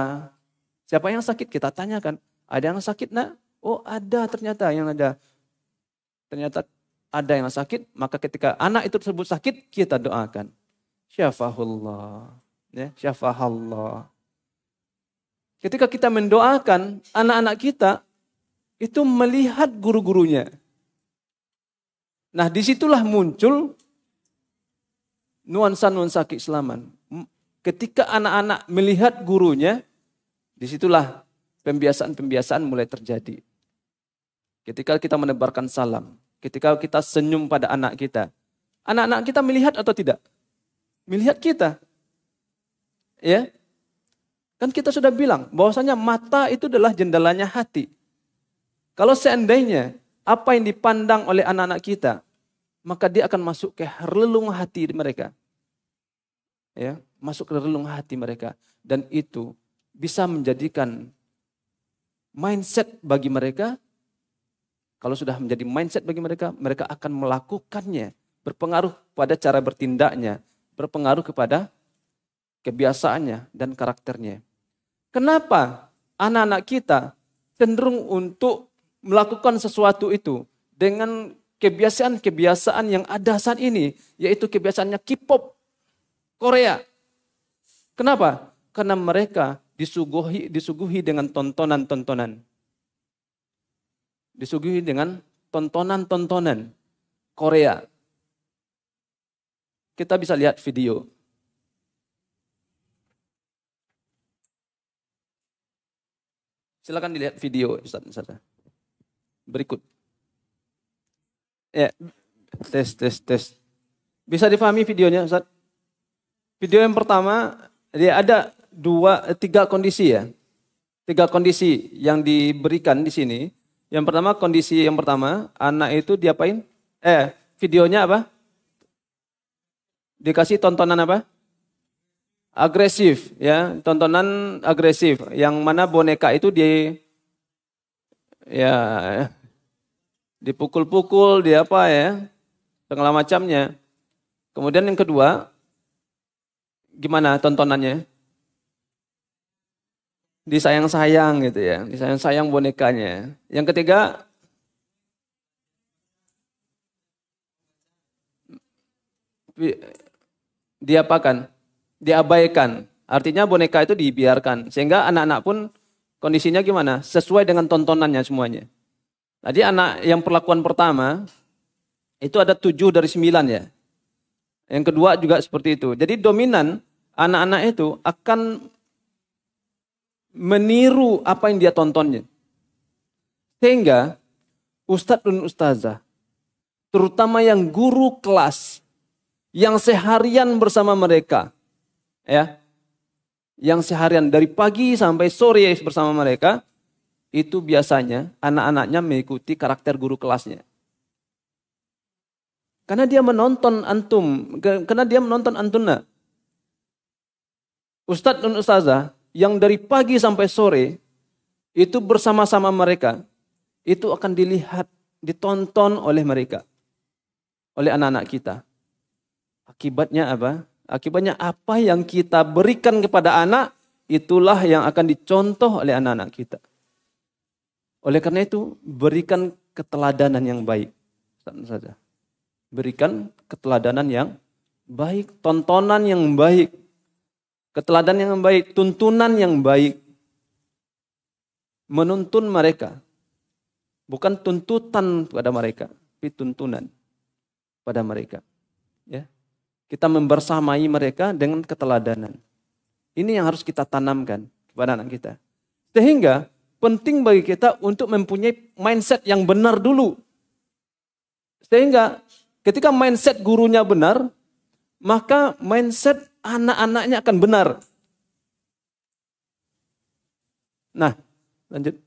siapa yang sakit kita tanyakan. Ada yang sakit nak? Oh ada ternyata yang ada. Ternyata ada yang sakit, maka ketika anak itu tersebut sakit, kita doakan. Syafahullah. Ya, syafahallah. Ketika kita mendoakan anak-anak kita itu melihat guru-gurunya. Nah, disitulah muncul nuansa-nuansa keislaman. Ketika anak-anak melihat gurunya, disitulah pembiasaan-pembiasaan mulai terjadi. Ketika kita menebarkan salam, ketika kita senyum pada anak kita, anak-anak kita melihat atau tidak? Melihat kita. Ya. Kan kita sudah bilang bahwasanya mata itu adalah jendelanya hati. Kalau seandainya apa yang dipandang oleh anak-anak kita, maka dia akan masuk ke relung hati mereka. Ya, masuk ke relung hati mereka dan itu bisa menjadikan mindset bagi mereka. Kalau sudah menjadi mindset bagi mereka, mereka akan melakukannya, berpengaruh pada cara bertindaknya, berpengaruh kepada kebiasaannya, dan karakternya. Kenapa anak-anak kita cenderung untuk melakukan sesuatu itu dengan kebiasaan-kebiasaan yang ada saat ini, yaitu kebiasaannya K-pop Korea. Kenapa? Karena mereka disuguhi disuguhi dengan tontonan-tontonan. Disuguhi dengan tontonan-tontonan Korea. Kita bisa lihat video Silakan dilihat video Ustaz Berikut. Ya, tes tes tes. Bisa difahami videonya Ustaz? Video yang pertama dia ada dua eh, tiga kondisi ya. Tiga kondisi yang diberikan di sini. Yang pertama kondisi yang pertama anak itu diapain? Eh, videonya apa? Dikasih tontonan apa? agresif ya, tontonan agresif yang mana boneka itu di ya dipukul-pukul, di apa ya, segala macamnya. Kemudian yang kedua, gimana tontonannya? Disayang-sayang gitu ya, disayang-sayang bonekanya. Yang ketiga, diapakan? diabaikan. Artinya boneka itu dibiarkan. Sehingga anak-anak pun kondisinya gimana? Sesuai dengan tontonannya semuanya. jadi anak yang perlakuan pertama, itu ada tujuh dari sembilan ya. Yang kedua juga seperti itu. Jadi dominan anak-anak itu akan meniru apa yang dia tontonnya. Sehingga ustadz dan ustazah, terutama yang guru kelas, yang seharian bersama mereka, ya yang seharian dari pagi sampai sore bersama mereka itu biasanya anak-anaknya mengikuti karakter guru kelasnya. Karena dia menonton antum, karena dia menonton antuna. Ustadz dan ustazah yang dari pagi sampai sore itu bersama-sama mereka itu akan dilihat, ditonton oleh mereka, oleh anak-anak kita. Akibatnya apa? Akibatnya apa yang kita berikan kepada anak, itulah yang akan dicontoh oleh anak-anak kita. Oleh karena itu, berikan keteladanan yang baik. saja. Berikan keteladanan yang baik, tontonan yang baik, keteladanan yang baik, tuntunan yang baik. Menuntun mereka. Bukan tuntutan pada mereka, tapi tuntunan pada mereka. Ya. Kita membersamai mereka dengan keteladanan. Ini yang harus kita tanamkan kepada anak kita. Sehingga penting bagi kita untuk mempunyai mindset yang benar dulu. Sehingga ketika mindset gurunya benar, maka mindset anak-anaknya akan benar. Nah, lanjut.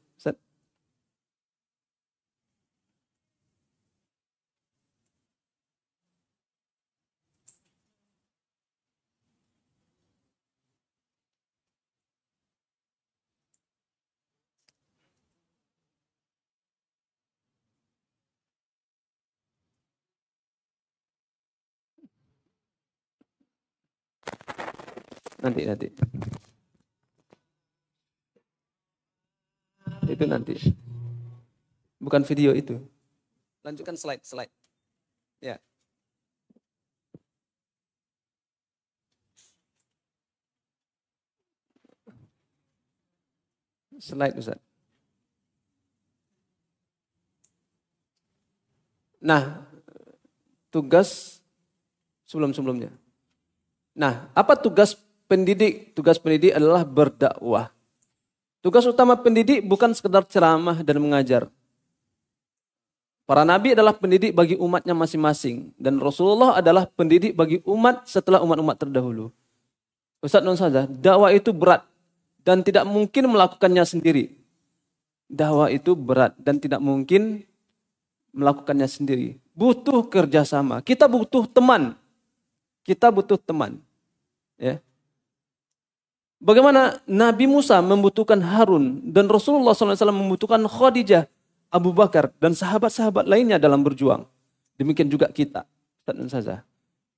nanti nanti itu nanti bukan video itu lanjutkan slide slide ya slide Ustaz Nah, tugas sebelum-sebelumnya. Nah, apa tugas pendidik, tugas pendidik adalah berdakwah. Tugas utama pendidik bukan sekedar ceramah dan mengajar. Para nabi adalah pendidik bagi umatnya masing-masing. Dan Rasulullah adalah pendidik bagi umat setelah umat-umat terdahulu. Ustaz non saja, dakwah itu berat dan tidak mungkin melakukannya sendiri. Dakwah itu berat dan tidak mungkin melakukannya sendiri. Butuh kerjasama. Kita butuh teman. Kita butuh teman. Ya. Bagaimana Nabi Musa membutuhkan Harun dan Rasulullah SAW membutuhkan Khadijah, Abu Bakar dan sahabat-sahabat lainnya dalam berjuang. Demikian juga kita, saja.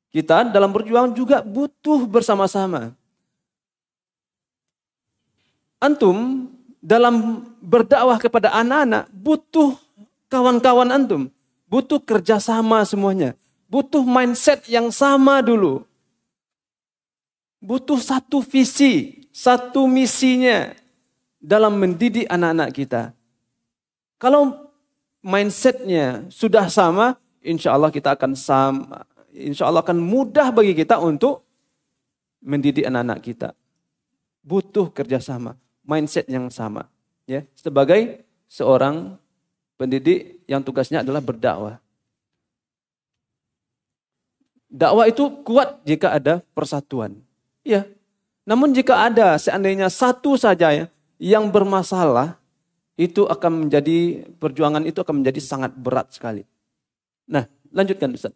Kita dalam berjuang juga butuh bersama-sama. Antum dalam berdakwah kepada anak-anak butuh kawan-kawan antum. Butuh kerjasama semuanya. Butuh mindset yang sama dulu butuh satu visi, satu misinya dalam mendidik anak-anak kita. Kalau mindsetnya sudah sama, insya Allah kita akan sama, insya Allah akan mudah bagi kita untuk mendidik anak-anak kita. Butuh kerjasama, mindset yang sama. Ya, sebagai seorang pendidik yang tugasnya adalah berdakwah. Dakwah itu kuat jika ada persatuan. Ya. Namun jika ada seandainya satu saja ya, yang bermasalah, itu akan menjadi perjuangan itu akan menjadi sangat berat sekali. Nah, lanjutkan Ustaz.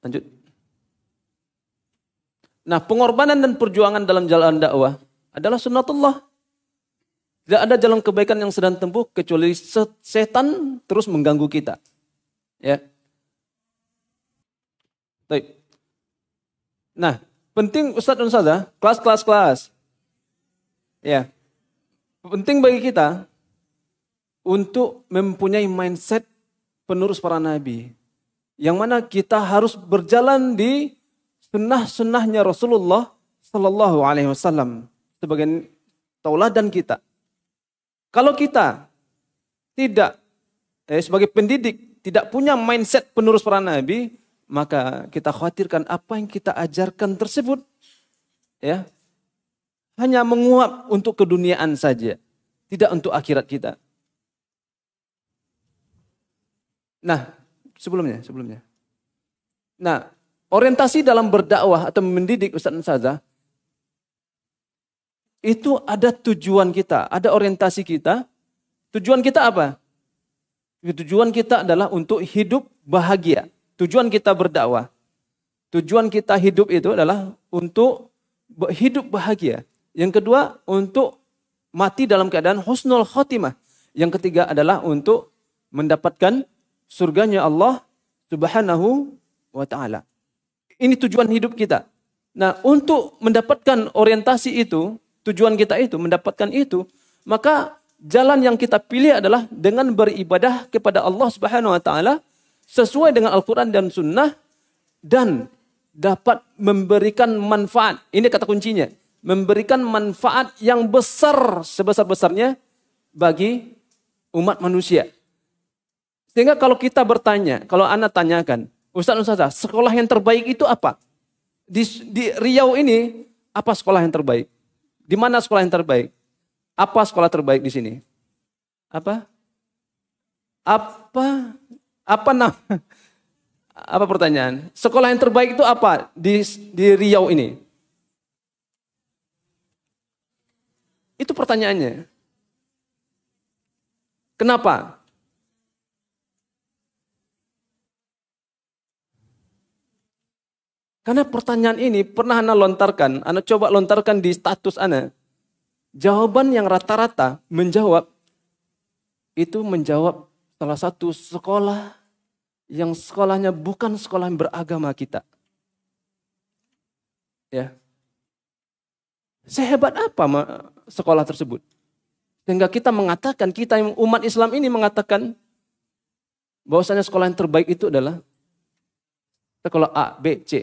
Lanjut. Nah, pengorbanan dan perjuangan dalam jalan dakwah adalah sunnatullah. Tidak ada jalan kebaikan yang sedang tempuh kecuali setan terus mengganggu kita. Ya. Baik. Nah, penting Ustadz dan Ustazah, kelas, kelas, kelas. Ya. Penting bagi kita untuk mempunyai mindset penerus para nabi. Yang mana kita harus berjalan di sunnah-sunnahnya Rasulullah Sallallahu Alaihi Wasallam sebagai tauladan kita. Kalau kita tidak eh, sebagai pendidik tidak punya mindset penerus para nabi, maka kita khawatirkan apa yang kita ajarkan tersebut ya hanya menguap untuk keduniaan saja, tidak untuk akhirat kita. Nah, sebelumnya, sebelumnya. Nah, orientasi dalam berdakwah atau mendidik Ustaz Nusaza itu ada tujuan kita, ada orientasi kita. Tujuan kita apa? Tujuan kita adalah untuk hidup bahagia. Tujuan kita berdakwah, tujuan kita hidup itu adalah untuk hidup bahagia. Yang kedua, untuk mati dalam keadaan husnul khotimah. Yang ketiga adalah untuk mendapatkan surganya Allah Subhanahu wa taala. Ini tujuan hidup kita. Nah, untuk mendapatkan orientasi itu, tujuan kita itu mendapatkan itu, maka jalan yang kita pilih adalah dengan beribadah kepada Allah Subhanahu wa taala sesuai dengan Al-Quran dan Sunnah dan dapat memberikan manfaat. Ini kata kuncinya. Memberikan manfaat yang besar sebesar-besarnya bagi umat manusia. Sehingga kalau kita bertanya, kalau Anda tanyakan, Ustaz Ustazah, sekolah yang terbaik itu apa? Di, di Riau ini, apa sekolah yang terbaik? Di mana sekolah yang terbaik? Apa sekolah terbaik di sini? Apa? Apa apa nama apa pertanyaan? Sekolah yang terbaik itu apa di di Riau ini? Itu pertanyaannya. Kenapa? Karena pertanyaan ini pernah Ana lontarkan, Ana coba lontarkan di status Ana. Jawaban yang rata-rata menjawab, itu menjawab salah satu sekolah yang sekolahnya bukan sekolah yang beragama kita. Ya. Sehebat apa sekolah tersebut? Sehingga kita mengatakan, kita yang umat Islam ini mengatakan bahwasanya sekolah yang terbaik itu adalah sekolah A, B, C.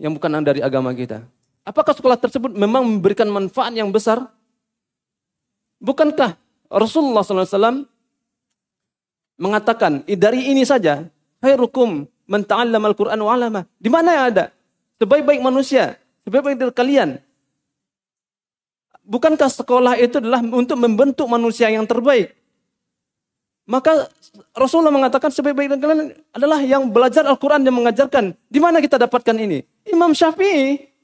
Yang bukan dari agama kita. Apakah sekolah tersebut memang memberikan manfaat yang besar? Bukankah Rasulullah SAW mengatakan dari ini saja khairukum man ta'allama al-Qur'an wa Di mana yang ada? Sebaik-baik manusia, sebaik-baik dari kalian. Bukankah sekolah itu adalah untuk membentuk manusia yang terbaik? Maka Rasulullah mengatakan sebaik-baik dari kalian adalah yang belajar Al-Quran yang mengajarkan. Di mana kita dapatkan ini? Imam Syafi'i.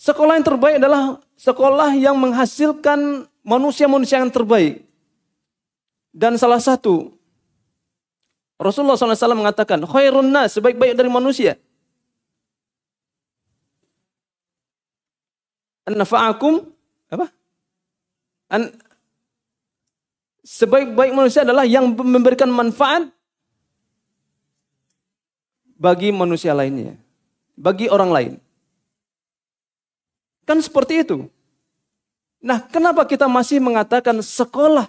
Sekolah yang terbaik adalah sekolah yang menghasilkan manusia-manusia yang terbaik. Dan salah satu, Rasulullah SAW mengatakan, khairun nas, sebaik-baik dari manusia. an apa? An, sebaik-baik manusia adalah yang memberikan manfaat bagi manusia lainnya, bagi orang lain. Kan seperti itu. Nah, kenapa kita masih mengatakan sekolah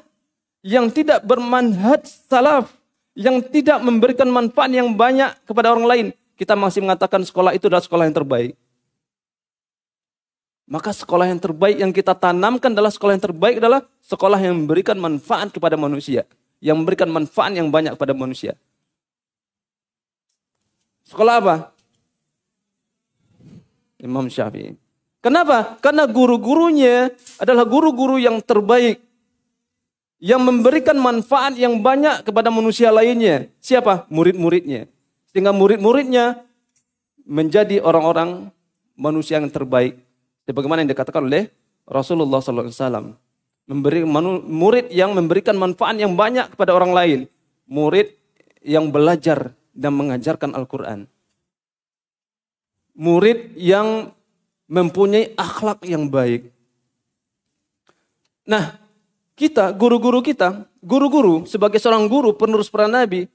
yang tidak bermanhaj salaf, yang tidak memberikan manfaat yang banyak kepada orang lain, kita masih mengatakan sekolah itu adalah sekolah yang terbaik. Maka sekolah yang terbaik yang kita tanamkan adalah sekolah yang terbaik adalah sekolah yang memberikan manfaat kepada manusia, yang memberikan manfaat yang banyak kepada manusia. Sekolah apa? Imam Syafi'i. Kenapa? Karena guru-gurunya adalah guru-guru yang terbaik. Yang memberikan manfaat yang banyak kepada manusia lainnya. Siapa? Murid-muridnya. Sehingga murid-muridnya menjadi orang-orang manusia yang terbaik. Sebagaimana yang dikatakan oleh Rasulullah SAW. Memberi, murid yang memberikan manfaat yang banyak kepada orang lain. Murid yang belajar dan mengajarkan Al-Quran. Murid yang mempunyai akhlak yang baik. Nah, kita, guru-guru kita, guru-guru sebagai seorang guru penerus peran nabi,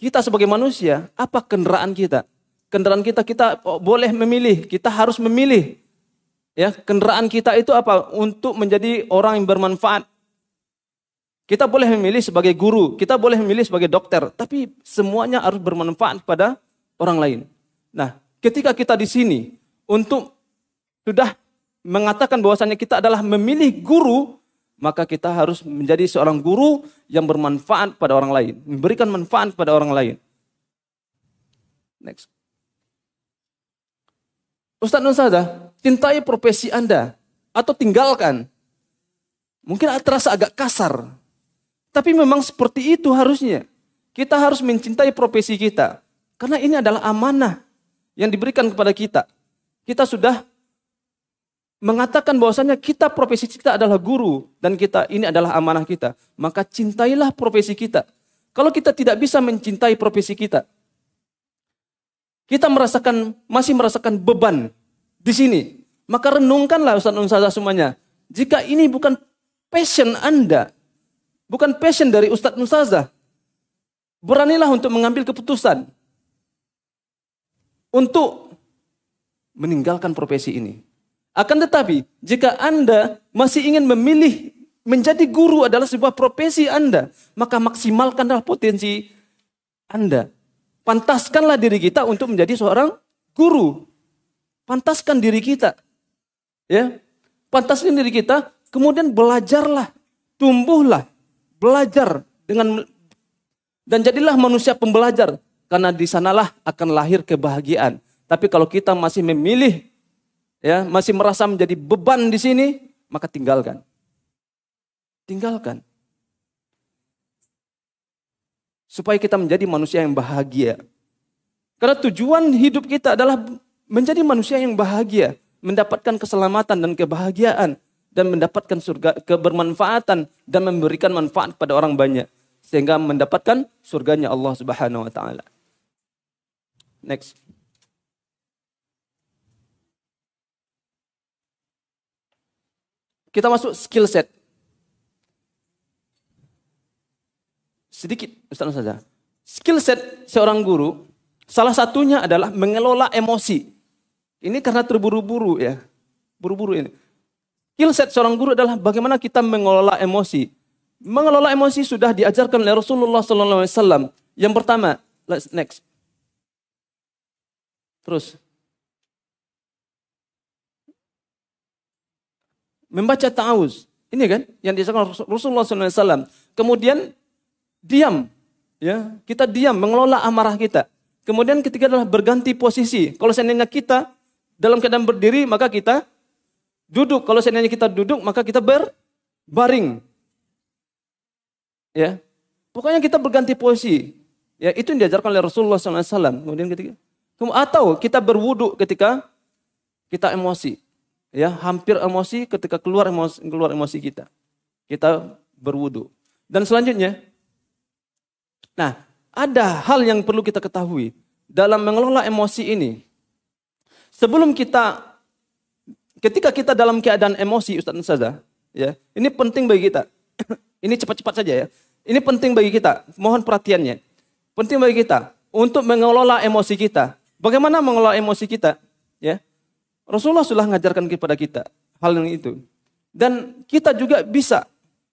kita sebagai manusia, apa kendaraan kita? Kendaraan kita kita boleh memilih, kita harus memilih. Ya, kendaraan kita itu apa? Untuk menjadi orang yang bermanfaat. Kita boleh memilih sebagai guru, kita boleh memilih sebagai dokter, tapi semuanya harus bermanfaat kepada orang lain. Nah, ketika kita di sini, untuk sudah mengatakan bahwasanya kita adalah memilih guru, maka kita harus menjadi seorang guru yang bermanfaat pada orang lain, memberikan manfaat pada orang lain. Next. Ustaz Nusada, cintai profesi Anda atau tinggalkan. Mungkin terasa agak kasar, tapi memang seperti itu harusnya. Kita harus mencintai profesi kita. Karena ini adalah amanah yang diberikan kepada kita kita sudah mengatakan bahwasanya kita profesi kita adalah guru dan kita ini adalah amanah kita, maka cintailah profesi kita. Kalau kita tidak bisa mencintai profesi kita, kita merasakan masih merasakan beban di sini, maka renungkanlah Ustaz Ustazah semuanya. Jika ini bukan passion Anda, bukan passion dari Ustadz Ustazah, beranilah untuk mengambil keputusan untuk meninggalkan profesi ini. Akan tetapi, jika Anda masih ingin memilih menjadi guru adalah sebuah profesi Anda, maka maksimalkanlah potensi Anda. Pantaskanlah diri kita untuk menjadi seorang guru. Pantaskan diri kita. Ya. Pantaskan diri kita, kemudian belajarlah, tumbuhlah, belajar dengan dan jadilah manusia pembelajar karena di sanalah akan lahir kebahagiaan. Tapi kalau kita masih memilih, ya masih merasa menjadi beban di sini, maka tinggalkan. Tinggalkan. Supaya kita menjadi manusia yang bahagia. Karena tujuan hidup kita adalah menjadi manusia yang bahagia, mendapatkan keselamatan dan kebahagiaan dan mendapatkan surga kebermanfaatan dan memberikan manfaat kepada orang banyak sehingga mendapatkan surganya Allah Subhanahu wa taala. Next. Kita masuk skill set. Sedikit, Ustaz saja. Skill set seorang guru, salah satunya adalah mengelola emosi. Ini karena terburu-buru ya. Buru-buru ini. Skill set seorang guru adalah bagaimana kita mengelola emosi. Mengelola emosi sudah diajarkan oleh Rasulullah SAW. Yang pertama, let's next. Terus. membaca ta'awuz. Ini kan yang diajarkan Rasulullah SAW. Kemudian diam. ya Kita diam, mengelola amarah kita. Kemudian ketika adalah berganti posisi. Kalau seandainya kita dalam keadaan berdiri, maka kita duduk. Kalau seandainya kita duduk, maka kita berbaring. Ya, pokoknya kita berganti posisi. Ya, itu yang diajarkan oleh Rasulullah SAW. Kemudian ketika atau kita berwuduk ketika kita emosi ya hampir emosi ketika keluar emosi keluar emosi kita kita berwudu dan selanjutnya nah ada hal yang perlu kita ketahui dalam mengelola emosi ini sebelum kita ketika kita dalam keadaan emosi Ustaz Nusaza ya ini penting bagi kita *clears throat* ini cepat-cepat saja ya ini penting bagi kita mohon perhatiannya penting bagi kita untuk mengelola emosi kita bagaimana mengelola emosi kita ya Rasulullah sudah mengajarkan kepada kita hal yang itu. Dan kita juga bisa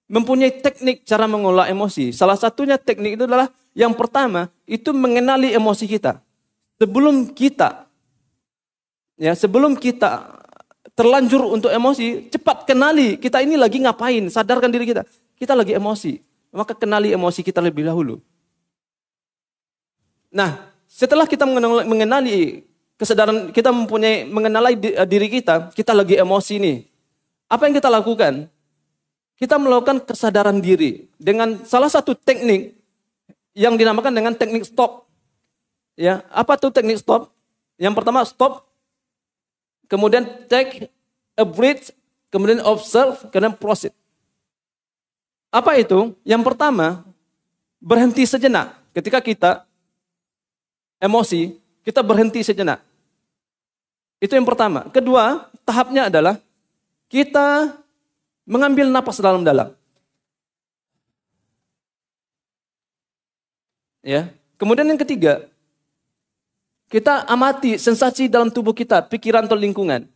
mempunyai teknik cara mengolah emosi. Salah satunya teknik itu adalah yang pertama itu mengenali emosi kita. Sebelum kita ya sebelum kita terlanjur untuk emosi, cepat kenali kita ini lagi ngapain, sadarkan diri kita. Kita lagi emosi, maka kenali emosi kita lebih dahulu. Nah, setelah kita mengenali kesadaran kita mempunyai mengenali eh, diri kita, kita lagi emosi nih. Apa yang kita lakukan? Kita melakukan kesadaran diri dengan salah satu teknik yang dinamakan dengan teknik stop. Ya, apa tuh teknik stop? Yang pertama stop, kemudian take a breath, kemudian observe, kemudian proceed. Apa itu? Yang pertama, berhenti sejenak ketika kita emosi, kita berhenti sejenak. Itu yang pertama. Kedua, tahapnya adalah kita mengambil napas dalam-dalam. Ya. Kemudian yang ketiga, kita amati sensasi dalam tubuh kita, pikiran atau lingkungan.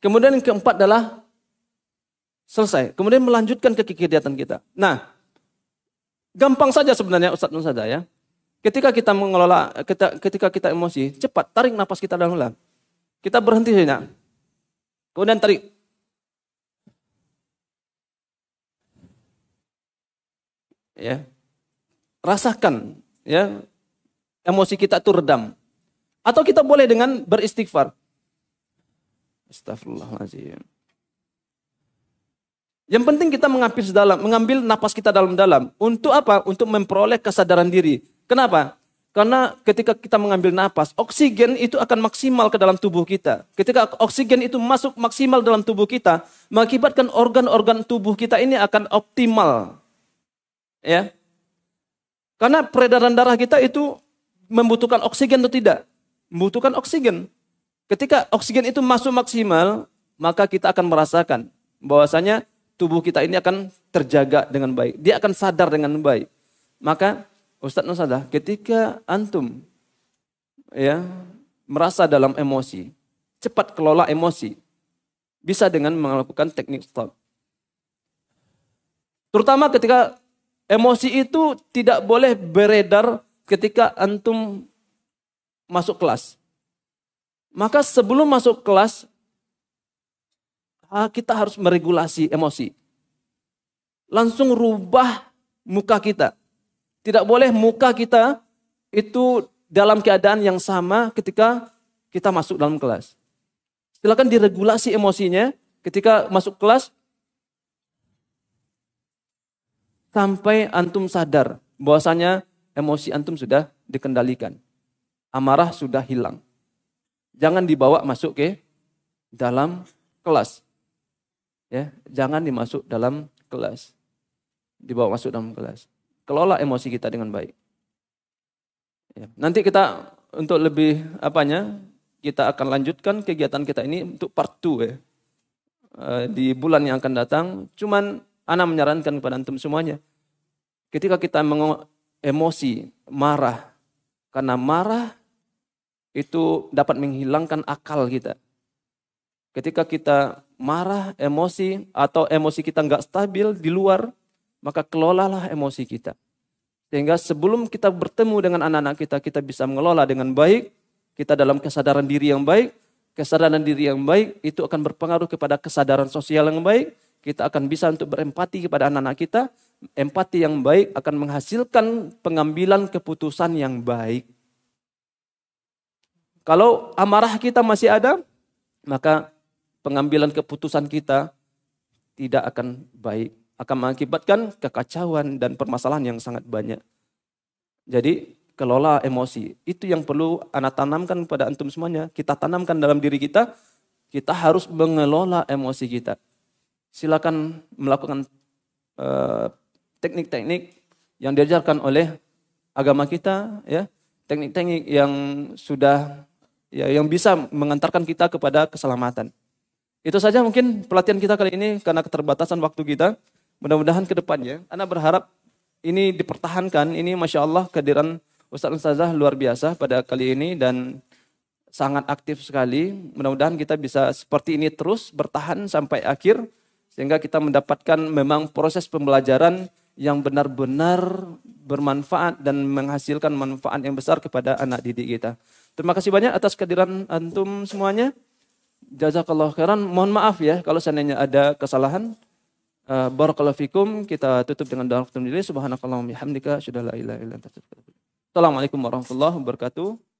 Kemudian yang keempat adalah selesai. Kemudian melanjutkan ke kegiatan kita. Nah, gampang saja sebenarnya Ustaz Nusada ya. Ketika kita mengelola, kita, ketika kita emosi, cepat tarik nafas kita dalam-dalam. Kita berhenti sejenak. Kemudian tarik. Ya. Rasakan ya emosi kita itu redam. Atau kita boleh dengan beristighfar. Astagfirullahaladzim. Yang penting kita mengambil dalam, mengambil napas kita dalam-dalam. Untuk apa? Untuk memperoleh kesadaran diri. Kenapa? Karena ketika kita mengambil napas, oksigen itu akan maksimal ke dalam tubuh kita. Ketika oksigen itu masuk maksimal dalam tubuh kita, mengakibatkan organ-organ tubuh kita ini akan optimal. Ya. Karena peredaran darah kita itu membutuhkan oksigen atau tidak? Membutuhkan oksigen. Ketika oksigen itu masuk maksimal, maka kita akan merasakan bahwasanya tubuh kita ini akan terjaga dengan baik. Dia akan sadar dengan baik. Maka Ustadz Nusada, ketika antum ya merasa dalam emosi, cepat kelola emosi. Bisa dengan melakukan teknik stop. Terutama ketika emosi itu tidak boleh beredar ketika antum masuk kelas. Maka sebelum masuk kelas, ah, kita harus meregulasi emosi. Langsung rubah muka kita. Tidak boleh muka kita itu dalam keadaan yang sama ketika kita masuk dalam kelas. Silakan diregulasi emosinya ketika masuk kelas sampai antum sadar bahwasanya emosi antum sudah dikendalikan. Amarah sudah hilang. Jangan dibawa masuk ke dalam kelas. Ya, jangan dimasuk dalam kelas. Dibawa masuk dalam kelas kelola emosi kita dengan baik. Ya. Nanti kita untuk lebih apanya kita akan lanjutkan kegiatan kita ini untuk part 2 ya. Eh, di bulan yang akan datang. Cuman Ana menyarankan kepada antum semuanya. Ketika kita emosi, marah. Karena marah itu dapat menghilangkan akal kita. Ketika kita marah, emosi, atau emosi kita nggak stabil di luar, maka kelolalah emosi kita. Sehingga sebelum kita bertemu dengan anak-anak kita, kita bisa mengelola dengan baik. Kita dalam kesadaran diri yang baik. Kesadaran diri yang baik itu akan berpengaruh kepada kesadaran sosial yang baik. Kita akan bisa untuk berempati kepada anak-anak kita. Empati yang baik akan menghasilkan pengambilan keputusan yang baik. Kalau amarah kita masih ada, maka pengambilan keputusan kita tidak akan baik akan mengakibatkan kekacauan dan permasalahan yang sangat banyak. Jadi kelola emosi. Itu yang perlu anak tanamkan pada antum semuanya. Kita tanamkan dalam diri kita, kita harus mengelola emosi kita. Silakan melakukan teknik eh, teknik-teknik yang diajarkan oleh agama kita ya, teknik-teknik yang sudah ya yang bisa mengantarkan kita kepada keselamatan. Itu saja mungkin pelatihan kita kali ini karena keterbatasan waktu kita. Mudah-mudahan ke depannya, ya. Anda berharap ini dipertahankan, ini Masya Allah kehadiran Ustaz Ustazah luar biasa pada kali ini dan sangat aktif sekali. Mudah-mudahan kita bisa seperti ini terus bertahan sampai akhir sehingga kita mendapatkan memang proses pembelajaran yang benar-benar bermanfaat dan menghasilkan manfaat yang besar kepada anak didik kita. Terima kasih banyak atas kehadiran antum semuanya. Jazakallah khairan. Mohon maaf ya kalau seandainya ada kesalahan. Eh, barakallahu fikum. Kita tutup dengan doa penutup diri. Subhanakallahumma hamdika asyhadu an la ilaha illa anta astaghfiruka Assalamualaikum warahmatullahi wabarakatuh.